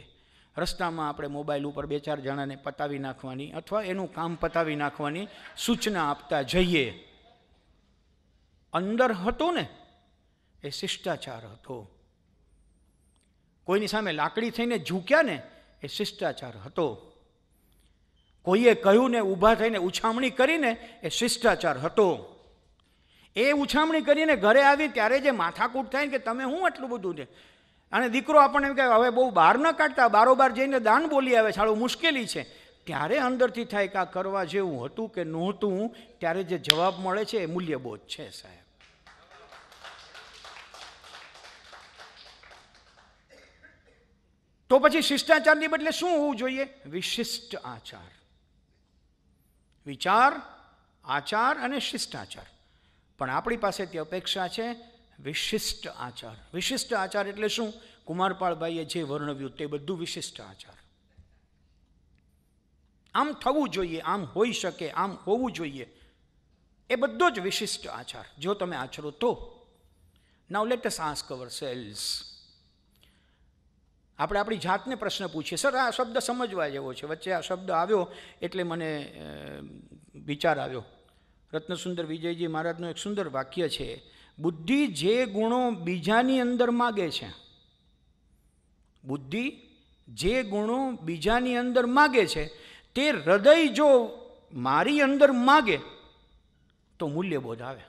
રસ્તામાં આપણે મોબાઈલ ઉપર બે ચાર જણાને પતાવી નાખવાની અથવા એનું કામ પતાવી નાખવાની સૂચના આપતા જઈએ અંદર હતો ને એ શિષ્ટાચાર હતો કોઈની સામે લાકડી થઈને ઝૂક્યા ને એ શિષ્ટાચાર હતો કોઈએ કહ્યું ને ઊભા થઈને ઉછામણી કરીને એ શિષ્ટાચાર હતો એ ઉછામણી કરીને ઘરે આવી ત્યારે જે માથાકૂટ થાય ને કે તમે શું આટલું બધું છે અને દીકરો આપણને એમ કહે હવે બહુ બહાર ન કાઢતા બારોબાર જઈને દાન બોલી આવે સારું મુશ્કેલી છે ત્યારે અંદરથી થાય કે આ કરવા જેવું હતું કે નહોતું ત્યારે જે જવાબ મળે છે એ મૂલ્યબોધ છે સાહેબ તો પછી શિષ્ટાચારની બદલે શું હોવું જોઈએ વિશિષ્ટ આચાર વિચાર આચાર અને શિષ્ટાચાર પણ આપણી પાસેથી અપેક્ષા છે વિશિષ્ટ આચાર વિશિષ્ટ આચાર એટલે શું કુમારપાળભાઈએ જે વર્ણવ્યું તે બધું વિશિષ્ટ આચાર આમ થવું જોઈએ આમ હોઈ શકે આમ હોવું જોઈએ એ બધો જ વિશિષ્ટ આચાર જો તમે આચરો તો now let us ask ourselves આપણે આપણી જાતને પ્રશ્ન પૂછીએ સર આ શબ્દ સમજવા જેવો છે વચ્ચે આ શબ્દ આવ્યો એટલે મને વિચાર આવ્યો રત્નસુંદર વિજયજી મહારાજનું એક સુંદર વાક્ય છે બુદ્ધિ જે ગુણો બીજાની અંદર માગે છે બુદ્ધિ જે ગુણો બીજાની અંદર માગે છે તે હૃદય જો મારી અંદર માગે તો મૂલ્યબોધ આવે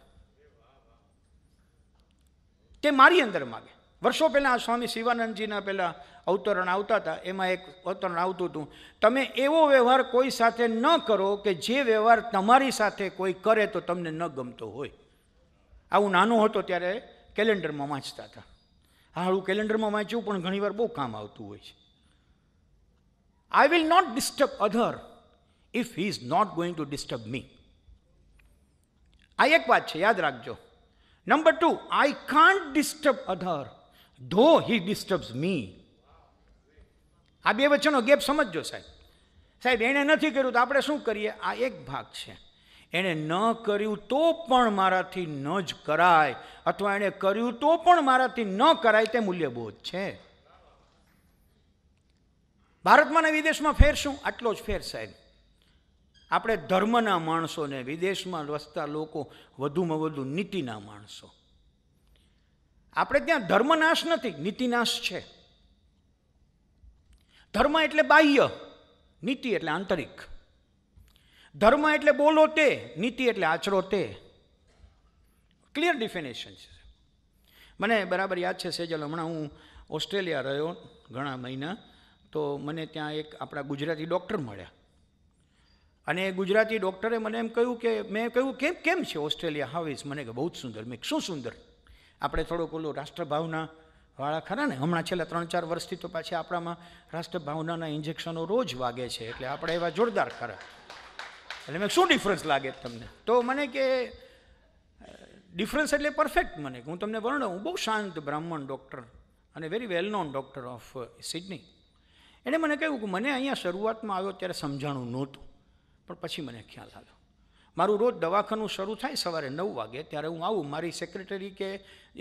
તે મારી અંદર માગે વર્ષો પહેલાં સ્વામી શિવાનંદજીના પહેલાં અવતરણ આવતા હતા એમાં એક અવતરણ આવતું હતું તમે એવો વ્યવહાર કોઈ સાથે ન કરો કે જે વ્યવહાર તમારી સાથે કોઈ કરે તો તમને ન ગમતો હોય આવું નાનો હતો ત્યારે કેલેન્ડરમાં વાંચતા હતા હા હું કેલેન્ડરમાં વાંચ્યું પણ ઘણીવાર બહુ કામ આવતું હોય છે I will not disturb other if he is not going to disturb me આ એક વાત છે યાદ રાખજો number two I can't disturb other though he ડિસ્ટર્બ્સ મી આ બે વચ્ચેનો ગેપ સમજજો સાહેબ સાહેબ એણે નથી કર્યું તો આપણે શું કરીએ આ એક ભાગ છે એણે ન કર્યું તો પણ મારાથી ન જ કરાય અથવા એણે કર્યું તો પણ મારાથી ન કરાય તે મૂલ્યબોધ છે ભારતમાં ને વિદેશમાં ફેર શું આટલો જ ફેર સાહેબ આપણે ધર્મના માણસોને વિદેશમાં વસતા લોકો વધુમાં વધુ નીતિના માણસો આપણે ત્યાં ધર્મનાશ નથી નીતિનાશ છે ધર્મ એટલે બાહ્ય નીતિ એટલે આંતરિક ધર્મ એટલે બોલો તે નીતિ એટલે આચરો તે ક્લિયર ડિફિનેશન છે મને બરાબર યાદ છે સેજલ હમણાં હું ઓસ્ટ્રેલિયા રહ્યો ઘણા મહિના તો મને ત્યાં એક આપણા ગુજરાતી ડૉક્ટર મળ્યા અને ગુજરાતી ડૉક્ટરે મને એમ કહ્યું કે મેં કહ્યું કેમ કેમ છે ઓસ્ટ્રેલિયા હાવીસ મને કે બહુ જ સુંદર મેં શું સુંદર આપણે થોડુંક ઓલું રાષ્ટ્રભાવના વાળા ખરા ને હમણાં છેલ્લા ત્રણ ચાર વર્ષથી તો પાછી આપણામાં રાષ્ટ્રભાવનાના ઇન્જેક્શનો રોજ વાગે છે એટલે આપણે એવા જોરદાર ખરા એટલે મેં શું ડિફરન્સ લાગે તમને તો મને કે ડિફરન્સ એટલે પરફેક્ટ મને હું તમને વર્ણવું હું બહુ શાંત બ્રાહ્મણ ડૉક્ટર અને very well known doctor of Sydney એણે મને કહ્યું કે મને અહીંયા શરૂઆતમાં આવ્યો ત્યારે સમજાણું નહોતું પણ પછી મને ખ્યાલ આવ્યો મારું રોજ દવાખાનું શરૂ થાય સવારે નવ વાગે ત્યારે હું આવું મારી સેક્રેટરી કે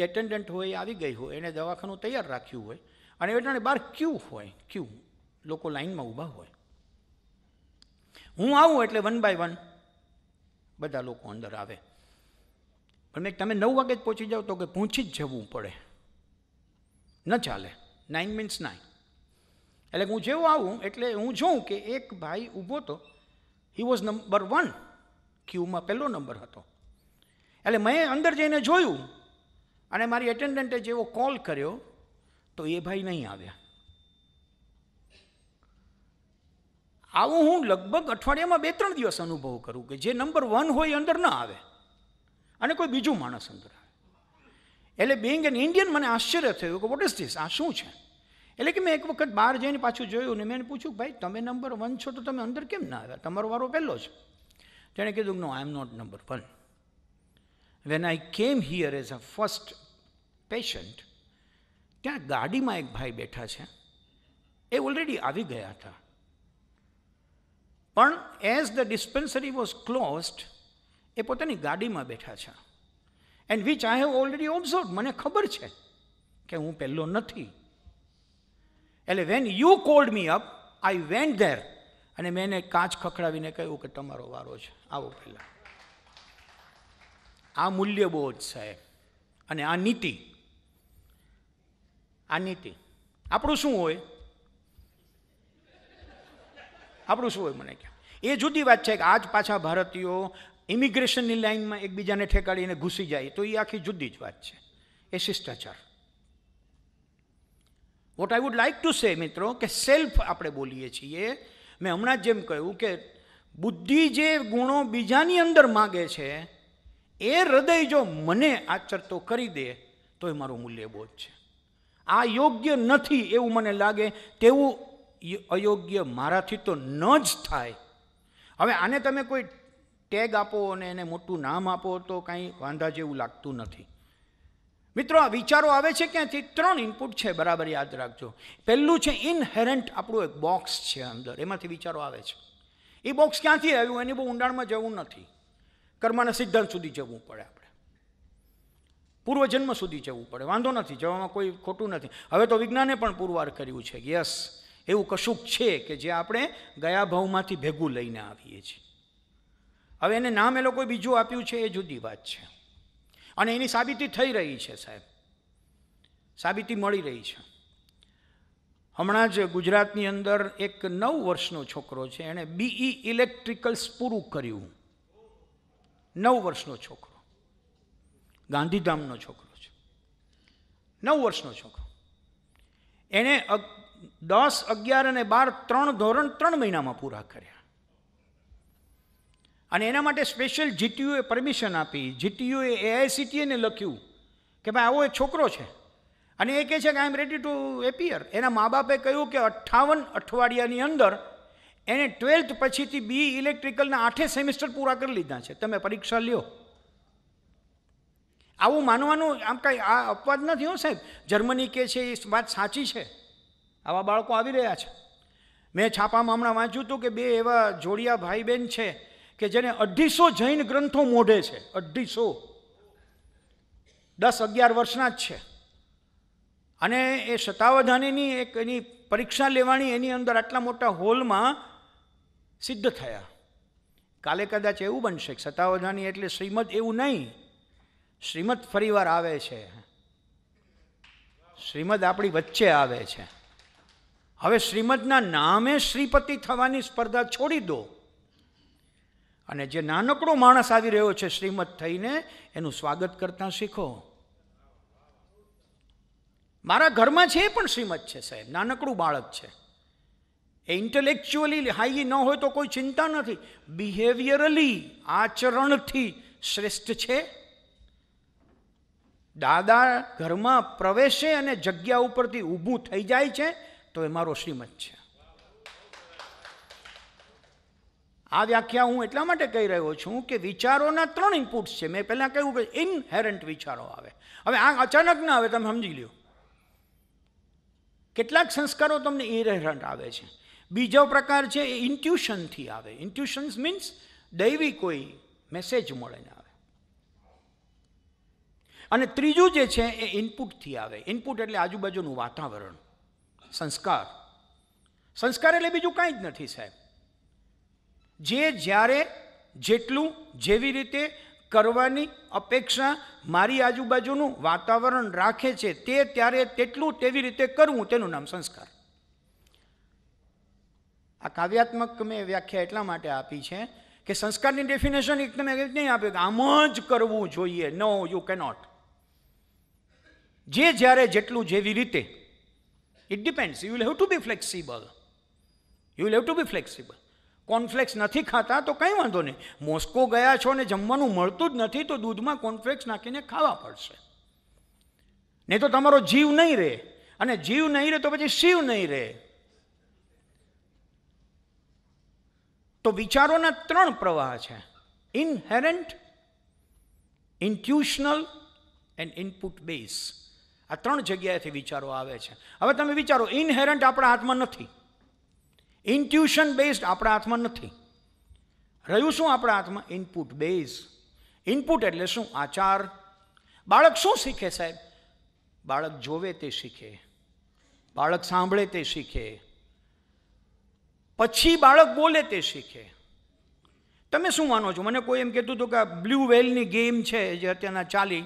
એટેન્ડન્ટ હોય આવી ગઈ હોય એણે દવાખાનું તૈયાર રાખ્યું હોય અને એ બહાર ક્યુ હોય ક્યુ લોકો લાઇનમાં ઊભા હોય હું આવું એટલે વન બાય વન બધા લોકો અંદર આવે પણ તમે નવ વાગે જ પહોંચી જાઓ તો કે પહોંચી જ જવું પડે ન ચાલે નાઇન મીન્સ નાઇન એટલે હું જેવું આવું એટલે હું જોઉં કે એક ભાઈ ઊભો તો હી વોઝ નંબર વન ક્યુમાં પહેલો નંબર હતો એટલે મેં અંદર જઈને જોયું અને મારી એટેન્ડન્ટે જેવો કોલ કર્યો તો એ ભાઈ નહીં આવ્યા આવું હું લગભગ અઠવાડિયામાં બે ત્રણ દિવસ અનુભવ કરું કે જે નંબર વન હોય અંદર ન આવે અને કોઈ બીજું માણસ અંદર આવે એટલે બિંગ એન ઇન્ડિયન મને આશ્ચર્ય થયું કે વોટ ઇઝ ધીસ આ શું છે એટલે કે મેં એક વખત બહાર જઈને પાછું જોયું ને મેં પૂછ્યું ભાઈ તમે નંબર વન છો તો તમે અંદર કેમ ના આવ્યા તમારો વારો પહેલો છે તેણે કીધું no I am not number one when I came here as a first patient ત્યાં ગાડીમાં એક ભાઈ બેઠા છે એ ઓલરેડી આવી ગયા હતા પણ as the dispensary was closed એ પોતાની ગાડીમાં બેઠા છે and which I have already observe મને ખબર છે કે હું પહેલો નથી એટલે when you called me up I went there અને મેં એને કાચ ખખડાવીને કહ્યું કે તમારો વારો છે આવો પહેલાં આ મૂલ્ય બહુ જ સાહેબ અને આ નીતિ આ નીતિ આપણું શું હોય આપણું શું હોય મને કે એ જુદી વાત છે કે આજ પાછા ભારતીયો ઇમિગ્રેશનની લાઇનમાં એકબીજાને ઠેકાડીને ઘૂસી જાય તો એ આખી જુદી જ વાત છે એ શિષ્ટાચાર what I would like to say મિત્રો કે સેલ્ફ આપણે બોલીએ છીએ મેં હમણાં જ જેમ કહ્યું કે બુદ્ધિ જે ગુણો બીજાની અંદર માગે છે એ હૃદય જો મને આચરતો કરી દે તો એ મારું મૂલ્યબોધ છે આ યોગ્ય નથી એવું મને લાગે તેવું અયોગ્ય મારાથી તો ન જ થાય હવે આને તમે કોઈ ટેગ આપો અને એને મોટું નામ આપો તો કાંઈ વાંધા જેવું લાગતું નથી મિત્રો આ વિચારો આવે છે ક્યાંથી ત્રણ ઇનપુટ છે બરાબર યાદ રાખજો પહેલું છે ઇનહેરન્ટ આપણું એક બોક્સ છે અંદર એમાંથી વિચારો આવે છે એ બોક્સ ક્યાંથી આવ્યું એની બહુ ઊંડાણમાં જવું નથી કર્મના સિદ્ધાંત સુધી જવું પડે આપણે પૂર્વજન્મ સુધી જવું પડે વાંધો નથી જવામાં કોઈ ખોટું નથી હવે તો વિજ્ઞાને પણ પુરવાર કર્યું છે યસ એવું કશુંક છે કે જે આપણે ગયા ભાવમાંથી ભેગું લઈને આવીએ છીએ હવે એને નામ એ લોકોએ બીજું આપ્યું છે એ જુદી વાત છે અને એની સાબિતી થઈ રહી છે સાહેબ સાબિતી મળી રહી છે હમણાં જ ગુજરાતની અંદર એક નવ વર્ષનો છોકરો છે એણે બીઈ ઇલેક્ટ્રિકલ્સ e પૂરું કર્યું નવ વર્ષનો છોકરો ગાંધીધામનો છોકરો છે નવ વર્ષનો છોકરો એણે દસ અગિયાર અને બાર ત્રણ ધોરણ ત્રણ મહિનામાં પૂરા કર્યા અને એના માટે સ્પેશિયલ જીટીયુએ પરમિશન આપી જીટીયુએ એઆઈસીટીએને લખ્યું કે ભાઈ આવો એક છોકરો છે અને એ કહે છે કે I am ready to appear એના મા બાપે કહ્યું કે અઠ્ઠાવન અઠવાડિયાની અંદર એને ટ્વેલ્થ પછીથી બી ઇલેક્ટ્રિકલના આઠે સેમિસ્ટર પૂરા કરી લીધા છે તમે પરીક્ષા લ્યો આવું માનવાનું આમ કાંઈ આ અપવાદ નથી હો સાહેબ જર્મની કે છે એ વાત સાચી છે આવા બાળકો આવી રહ્યા છે મેં છાપામાં હમણાં વાંચ્યું હતું કે બે એવા જોડિયા ભાઈ બહેન છે કે જેને અઢીસો જૈન ગ્રંથો મોઢે છે અઢીસો દસ અગિયાર વર્ષના જ છે અને એ સતાવધાનીની એક એની પરીક્ષા લેવાની એની અંદર આટલા મોટા હોલમાં સિદ્ધ થયા કાલે કદાચ એવું બનશે કે સતાવધાની એટલે શ્રીમદ એવું નહીં શ્રીમદ ફરીવાર આવે છે શ્રીમદ આપણી વચ્ચે આવે છે હવે શ્રીમદના નામે શ્રીપતિ થવાની સ્પર્ધા છોડી દો અને જે નાનકડો માણસ આવી રહ્યો છે શ્રીમદ થઈને એનું સ્વાગત કરતાં શીખો મારા ઘરમાં છે એ પણ શ્રીમદ છે સાહેબ નાનકડું બાળક છે એ ઇન્ટેલેક્ચ્યુઅલી હાઈ ન હોય તો કોઈ ચિંતા નથી બિહેવિયરલી આચરણથી શ્રેષ્ઠ છે દાદા ઘરમાં પ્રવેશે અને જગ્યા ઉપરથી ઊભું થઈ જાય છે તો એ મારો શ્રીમદ છે આ વ્યાખ્યા હું એટલા માટે કહી રહ્યો છું કે વિચારોના ત્રણ ઇનપુટ્સ છે મેં પહેલાં કહ્યું કે ઇનહેરન્ટ વિચારો આવે હવે આ અચાનક ના આવે તમે સમજી લ્યો કેટલાક સંસ્કારો તમને ઇનહેરન્ટ આવે છે બીજો પ્રકાર છે એ ઇન્ટ્યુશનથી આવે ઇન્ટ્યુશન્સ મીન્સ દૈવી કોઈ મેસેજ મળીને આવે અને ત્રીજું જે છે એ ઇનપુટથી આવે ઇનપુટ એટલે આજુબાજુનું વાતાવરણ સંસ્કાર સંસ્કાર એટલે બીજું કાંઈ જ નથી સાહેબ જે જ્યારે જેટલું જેવી રીતે કરવાની અપેક્ષા મારી આજુબાજુનું વાતાવરણ રાખે છે તે ત્યારે તેટલું તેવી રીતે કરવું તેનું નામ સંસ્કાર આ કાવ્યાત્મક મેં વ્યાખ્યા એટલા માટે આપી છે કે સંસ્કારની ડેફિનેશન એક તમે નહીં આપે કે આમ જ કરવું જોઈએ નો યુ કેનોટ જે જ્યારે જેટલું જેવી રીતે it depends you will have to be flexible you will have to be flexible cornflakes નથી ખાતા તો કંઈ વાંધો નહીં મોસ્કો ગયા છો ને જમવાનું મળતું જ નથી તો દૂધમાં કોર્નફ્લેક્સ નાખીને ખાવા પડશે નહીં તો તમારો જીવ નહીં રહે અને જીવ નહીં રહે તો પછી શિવ નહીં રહે તો વિચારોના ત્રણ પ્રવાહ છે inherent intuitional and input base આ ત્રણ જગ્યાએથી વિચારો આવે છે હવે તમે વિચારો ઇનહેરન્ટ આપણા હાથમાં નથી ઇન્ટ્યુશન બેઝડ આપણા હાથમાં નથી રહ્યું શું આપણા હાથમાં ઇનપુટ બેઝ ઇનપુટ એટલે શું આચાર બાળક શું શીખે સાહેબ બાળક જોવે તે શીખે બાળક સાંભળે તે શીખે પછી બાળક બોલે તે શીખે તમે શું માનો છો મને કોઈ એમ કહેતું હતું કે બ્લુ વેલની ગેમ છે જે અત્યારના ચાલી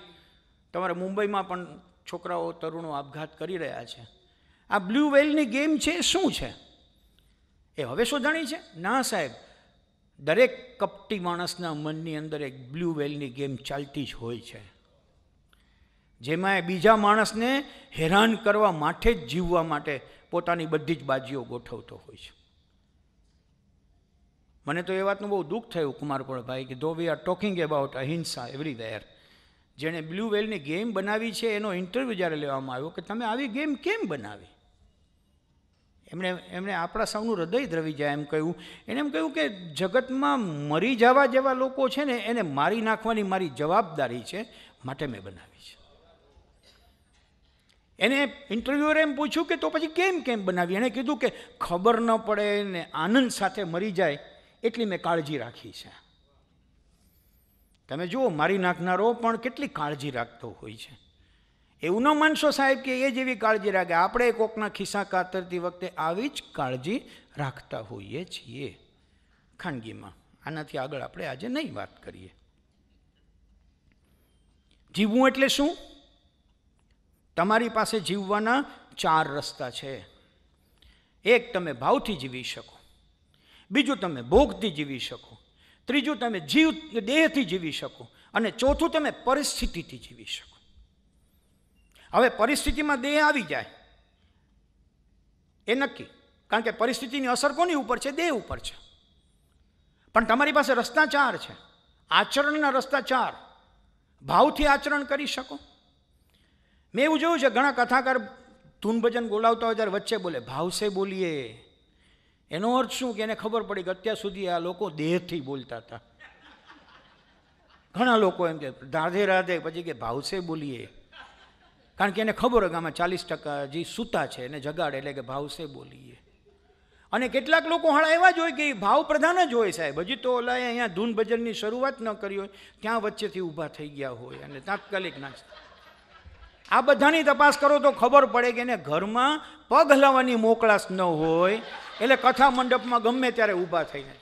તમારે મુંબઈમાં પણ છોકરાઓ તરુણો આપઘાત કરી રહ્યા છે આ બ્લુ વેલની ગેમ છે શું છે એ હવે શું શોધાણી છે ના સાહેબ દરેક કપટી માણસના મનની અંદર એક બ્લુ વેલની ગેમ ચાલતી જ હોય છે જેમાં એ બીજા માણસને હેરાન કરવા માટે જ જીવવા માટે પોતાની બધી જ બાજીઓ ગોઠવતો હોય છે મને તો એ વાતનું બહુ દુઃખ થયું ભાઈ કે though we are talking about ahimsa everywhere જેણે બ્લુ વેલની ગેમ બનાવી છે એનો ઇન્ટરવ્યૂ જ્યારે લેવામાં આવ્યો કે તમે આવી ગેમ કેમ બનાવી એમણે એમણે આપણા સૌનું હૃદય દ્રવી જાય એમ કહ્યું એને એમ કહ્યું કે જગતમાં મરી જવા જેવા લોકો છે ને એને મારી નાખવાની મારી જવાબદારી છે માટે મેં બનાવી છે એને ઇન્ટરવ્યુઅરે એમ પૂછ્યું કે તો પછી કેમ કેમ બનાવી એણે કીધું કે ખબર ન પડે ને આનંદ સાથે મરી જાય એટલી મેં કાળજી રાખી છે તમે જુઓ મારી નાખનારો પણ કેટલી કાળજી રાખતો હોય છે એવું ન માનશો સાહેબ કે એ જેવી કાળજી રાખે આપણે કોકના ખિસ્સા કાતરતી વખતે આવી જ કાળજી રાખતા હોઈએ છીએ ખાનગીમાં આનાથી આગળ આપણે આજે નહીં વાત કરીએ જીવવું એટલે શું તમારી પાસે જીવવાના ચાર રસ્તા છે એક તમે ભાવથી જીવી શકો બીજું તમે ભોગથી જીવી શકો ત્રીજું તમે જીવ દેહથી જીવી શકો અને ચોથું તમે પરિસ્થિતિથી જીવી શકો હવે પરિસ્થિતિમાં દેહ આવી જાય એ નક્કી કારણ કે પરિસ્થિતિની અસર કોની ઉપર છે દેહ ઉપર છે પણ તમારી પાસે રસ્તા ચાર છે આચરણના રસ્તા ચાર ભાવથી આચરણ કરી શકો મેં એવું જોયું છે ઘણા કથાકાર ધૂન ભજન બોલાવતા હોય ત્યારે વચ્ચે બોલે ભાવસે બોલીએ એનો અર્થ શું કે એને ખબર પડી કે અત્યાર સુધી આ લોકો દેહથી બોલતા હતા ઘણા લોકો એમ કે રાધે રાધે પછી કે ભાવસે બોલીએ કારણ કે એને ખબર હોય કે આમાં ચાલીસ ટકા જે સૂતા છે એને જગાડે એટલે કે ભાવ બોલીએ અને કેટલાક લોકો હાળા એવા જ હોય કે ભાવ પ્રધાન જ હોય સાહેબ હજી તો ઓલા અહીંયા ધૂન ભજનની શરૂઆત ન કરી હોય ત્યાં વચ્ચેથી ઊભા થઈ ગયા હોય અને તાત્કાલિક નાસ્તા આ બધાની તપાસ કરો તો ખબર પડે કે એને ઘરમાં પગ હલાવવાની મોકળાશ ન હોય એટલે કથા મંડપમાં ગમે ત્યારે ઊભા થઈને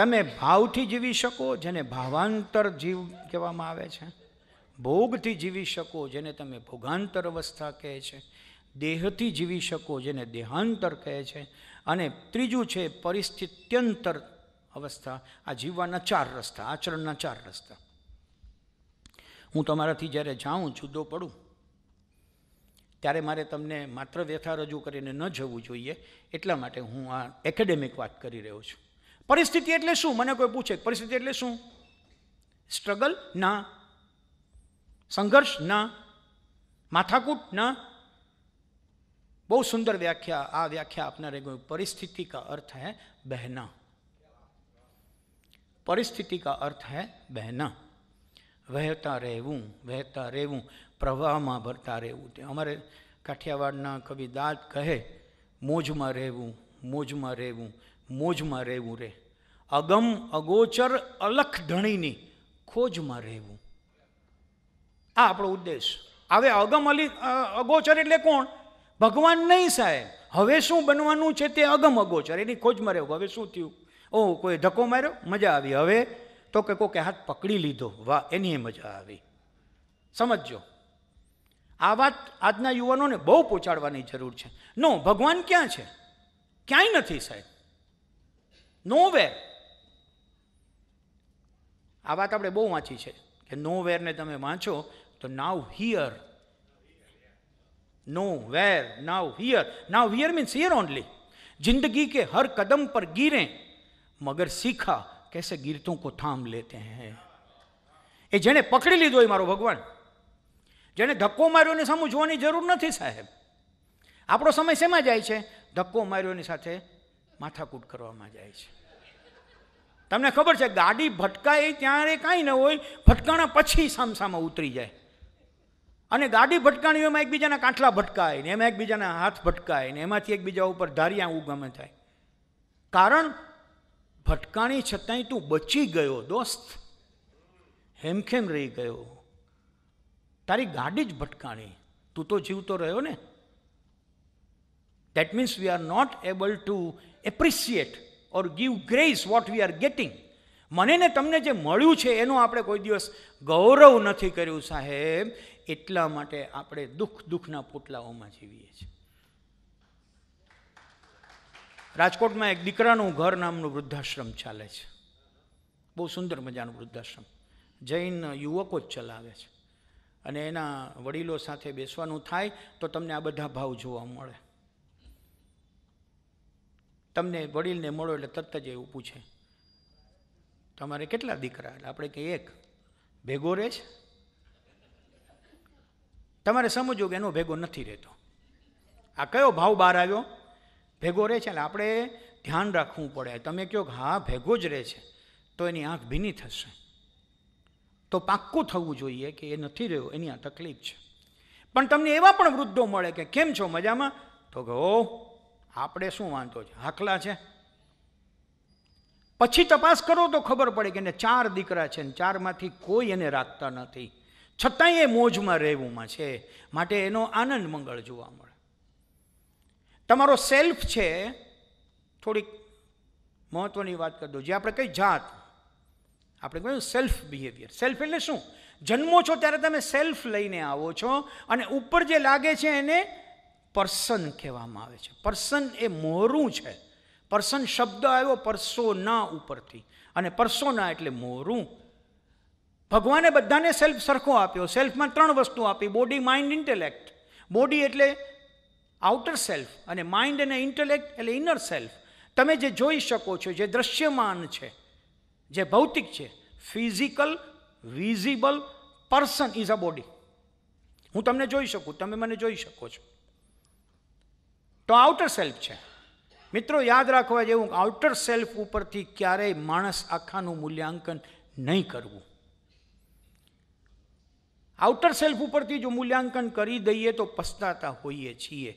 તમે ભાવથી જીવી શકો જેને ભાવાંતર જીવ કહેવામાં આવે છે ભોગથી જીવી શકો જેને તમે ભોગાંતર અવસ્થા કહે છે દેહથી જીવી શકો જેને દેહાંતર કહે છે અને ત્રીજું છે પરિસ્થિત્યંતર અવસ્થા આ જીવવાના ચાર રસ્તા આચરણના ચાર રસ્તા હું તમારાથી જ્યારે જાઉં જુદો પડું ત્યારે મારે તમને માત્ર વ્યથા રજૂ કરીને ન જવું જોઈએ એટલા માટે હું આ એકેડેમિક વાત કરી રહ્યો છું પરિસ્થિતિ એટલે શું મને કોઈ પૂછે પરિસ્થિતિ એટલે શું સ્ટ્રગલ ના સંઘર્ષ ના માથાકૂટ ના बहुत सुंदर व्याख्या आ व्याख्या अपना रह गई परिस्थिति का अर्थ है बहना परिस्थिति का अर्थ है बहना વહેતા રહેવું વહેતા રહેવું પ્રવાહમાં ભરતા રહેવું તે અમારે કાઠિયાવાડના કવિ દાદ કહે મોજમાં રહેવું મોજમાં રહેવું મોજમાં રહેવું રે અગમ અગોચર અલખ ધણીની ખોજમાં રહેવું આ આપણો ઉદ્દેશ હવે અગમ અલી અગોચર એટલે કોણ ભગવાન નહીં સાહેબ હવે શું બનવાનું છે તે અગમ અગોચર એની ખોજમાં રહેવું હવે શું થયું ઓ કોઈ ધક્કો માર્યો મજા આવી હવે તો કે કોકે હાથ પકડી લીધો વાહ એની મજા આવી સમજો આ વાત આજના યુવાનોને બહુ પહોંચાડવાની જરૂર છે નો ભગવાન ક્યાં છે ક્યાંય નથી સાહેબ નો વેર આ વાત આપણે બહુ વાંચી છે કે નો વેરને તમે વાંચો તો now here nowhere now here now here means here only જિંદગી કે હર કદમ પર ગીરે મગર सीखा કેસે गिरतों કો થામ લેતે हैं એ જેણે પકડી લીધો એ મારો ભગવાન જેણે ધક્કો માર્યો એની સામું જોવાની જરૂર નથી સાહેબ આપણો સમય શેમાં જાય છે ધક્કો માર્યોની સાથે માથાકૂટ કરવામાં જાય છે તમને ખબર છે ગાડી ભટકાય ત્યારે કાંઈ ન હોય ભટકાણા પછી સામસામાં ઉતરી જાય અને ગાડી ભટકાણી એમાં એકબીજાના કાંઠલા ભટકાય ને એમાં એકબીજાના હાથ ભટકાય ને એમાંથી એકબીજા ઉપર ધારિયા ઉગમે થાય કારણ ભટકાણી છતાંય તું બચી ગયો દોસ્ત હેમખેમ રહી ગયો તારી ગાડી જ ભટકાણી તું તો જીવતો રહ્યો ને that means we are not able to appreciate or give grace what we are getting મને ને તમને જે મળ્યું છે એનું આપણે કોઈ દિવસ ગૌરવ નથી કર્યું સાહેબ એટલા માટે આપણે દુઃખ દુઃખના પોટલાઓમાં જીવીએ છીએ રાજકોટમાં એક દીકરાનું ઘર નામનું વૃદ્ધાશ્રમ ચાલે છે બહુ સુંદર મજાનું વૃદ્ધાશ્રમ જૈન યુવકો જ ચલાવે છે અને એના વડીલો સાથે બેસવાનું થાય તો તમને આ બધા ભાવ જોવા મળે તમને વડીલને મળો એટલે તરત જ એવું પૂછે તમારે કેટલા દીકરા એટલે આપણે કંઈ એક ભેગો રહે છે તમારે સમજવું કે એનો ભેગો નથી રહેતો આ કયો ભાવ બહાર આવ્યો ભેગો રહે છે એટલે આપણે ધ્યાન રાખવું પડે તમે કહો કે હા ભેગો જ રહે છે તો એની આંખ ભીની થશે તો પાક્કું થવું જોઈએ કે એ નથી રહ્યો એની આ તકલીફ છે પણ તમને એવા પણ વૃદ્ધો મળે કે કેમ છો મજામાં તો કે આપણે શું વાંધો છે હાકલા છે પછી તપાસ કરો તો ખબર પડે કે એને ચાર દીકરા છે ને ચારમાંથી કોઈ એને રાખતા નથી છતાંય એ મોજમાં રહેવુંમાં છે માટે એનો આનંદ મંગળ જોવા મળે તમારો સેલ્ફ છે થોડીક મહત્વની વાત કરી દો જે આપણે કઈ જાત આપણે કહ્યું સેલ્ફ બિહેવિયર સેલ્ફ એટલે શું જન્મો છો ત્યારે તમે સેલ્ફ લઈને આવો છો અને ઉપર જે લાગે છે એને પર્સન કહેવામાં આવે છે પર્સન એ મોરું છે પર્સન શબ્દ આવ્યો પરસોના ઉપરથી અને પરસોના એટલે મોરું ભગવાને બધાને સેલ્ફ સરખો આપ્યો સેલ્ફમાં ત્રણ વસ્તુ આપી બોડી માઇન્ડ ઇન્ટેલેક્ટ બોડી એટલે આઉટર સેલ્ફ અને માઇન્ડ અને ઇન્ટેલેક્ટ એટલે ઇનર સેલ્ફ તમે જે જોઈ શકો છો જે દ્રશ્યમાન છે જે ભૌતિક છે physical visible person is a body હું તમને જોઈ શકું તમે મને જોઈ શકો છો તો આઉટર સેલ્ફ છે મિત્રો યાદ રાખવા જેવું આઉટર સેલ્ફ ઉપરથી ક્યારેય માણસ આખાનું મૂલ્યાંકન નહીં કરવું આઉટર સેલ્ફ ઉપરથી જો મૂલ્યાંકન કરી દઈએ તો પસ્તાતા હોઈએ છીએ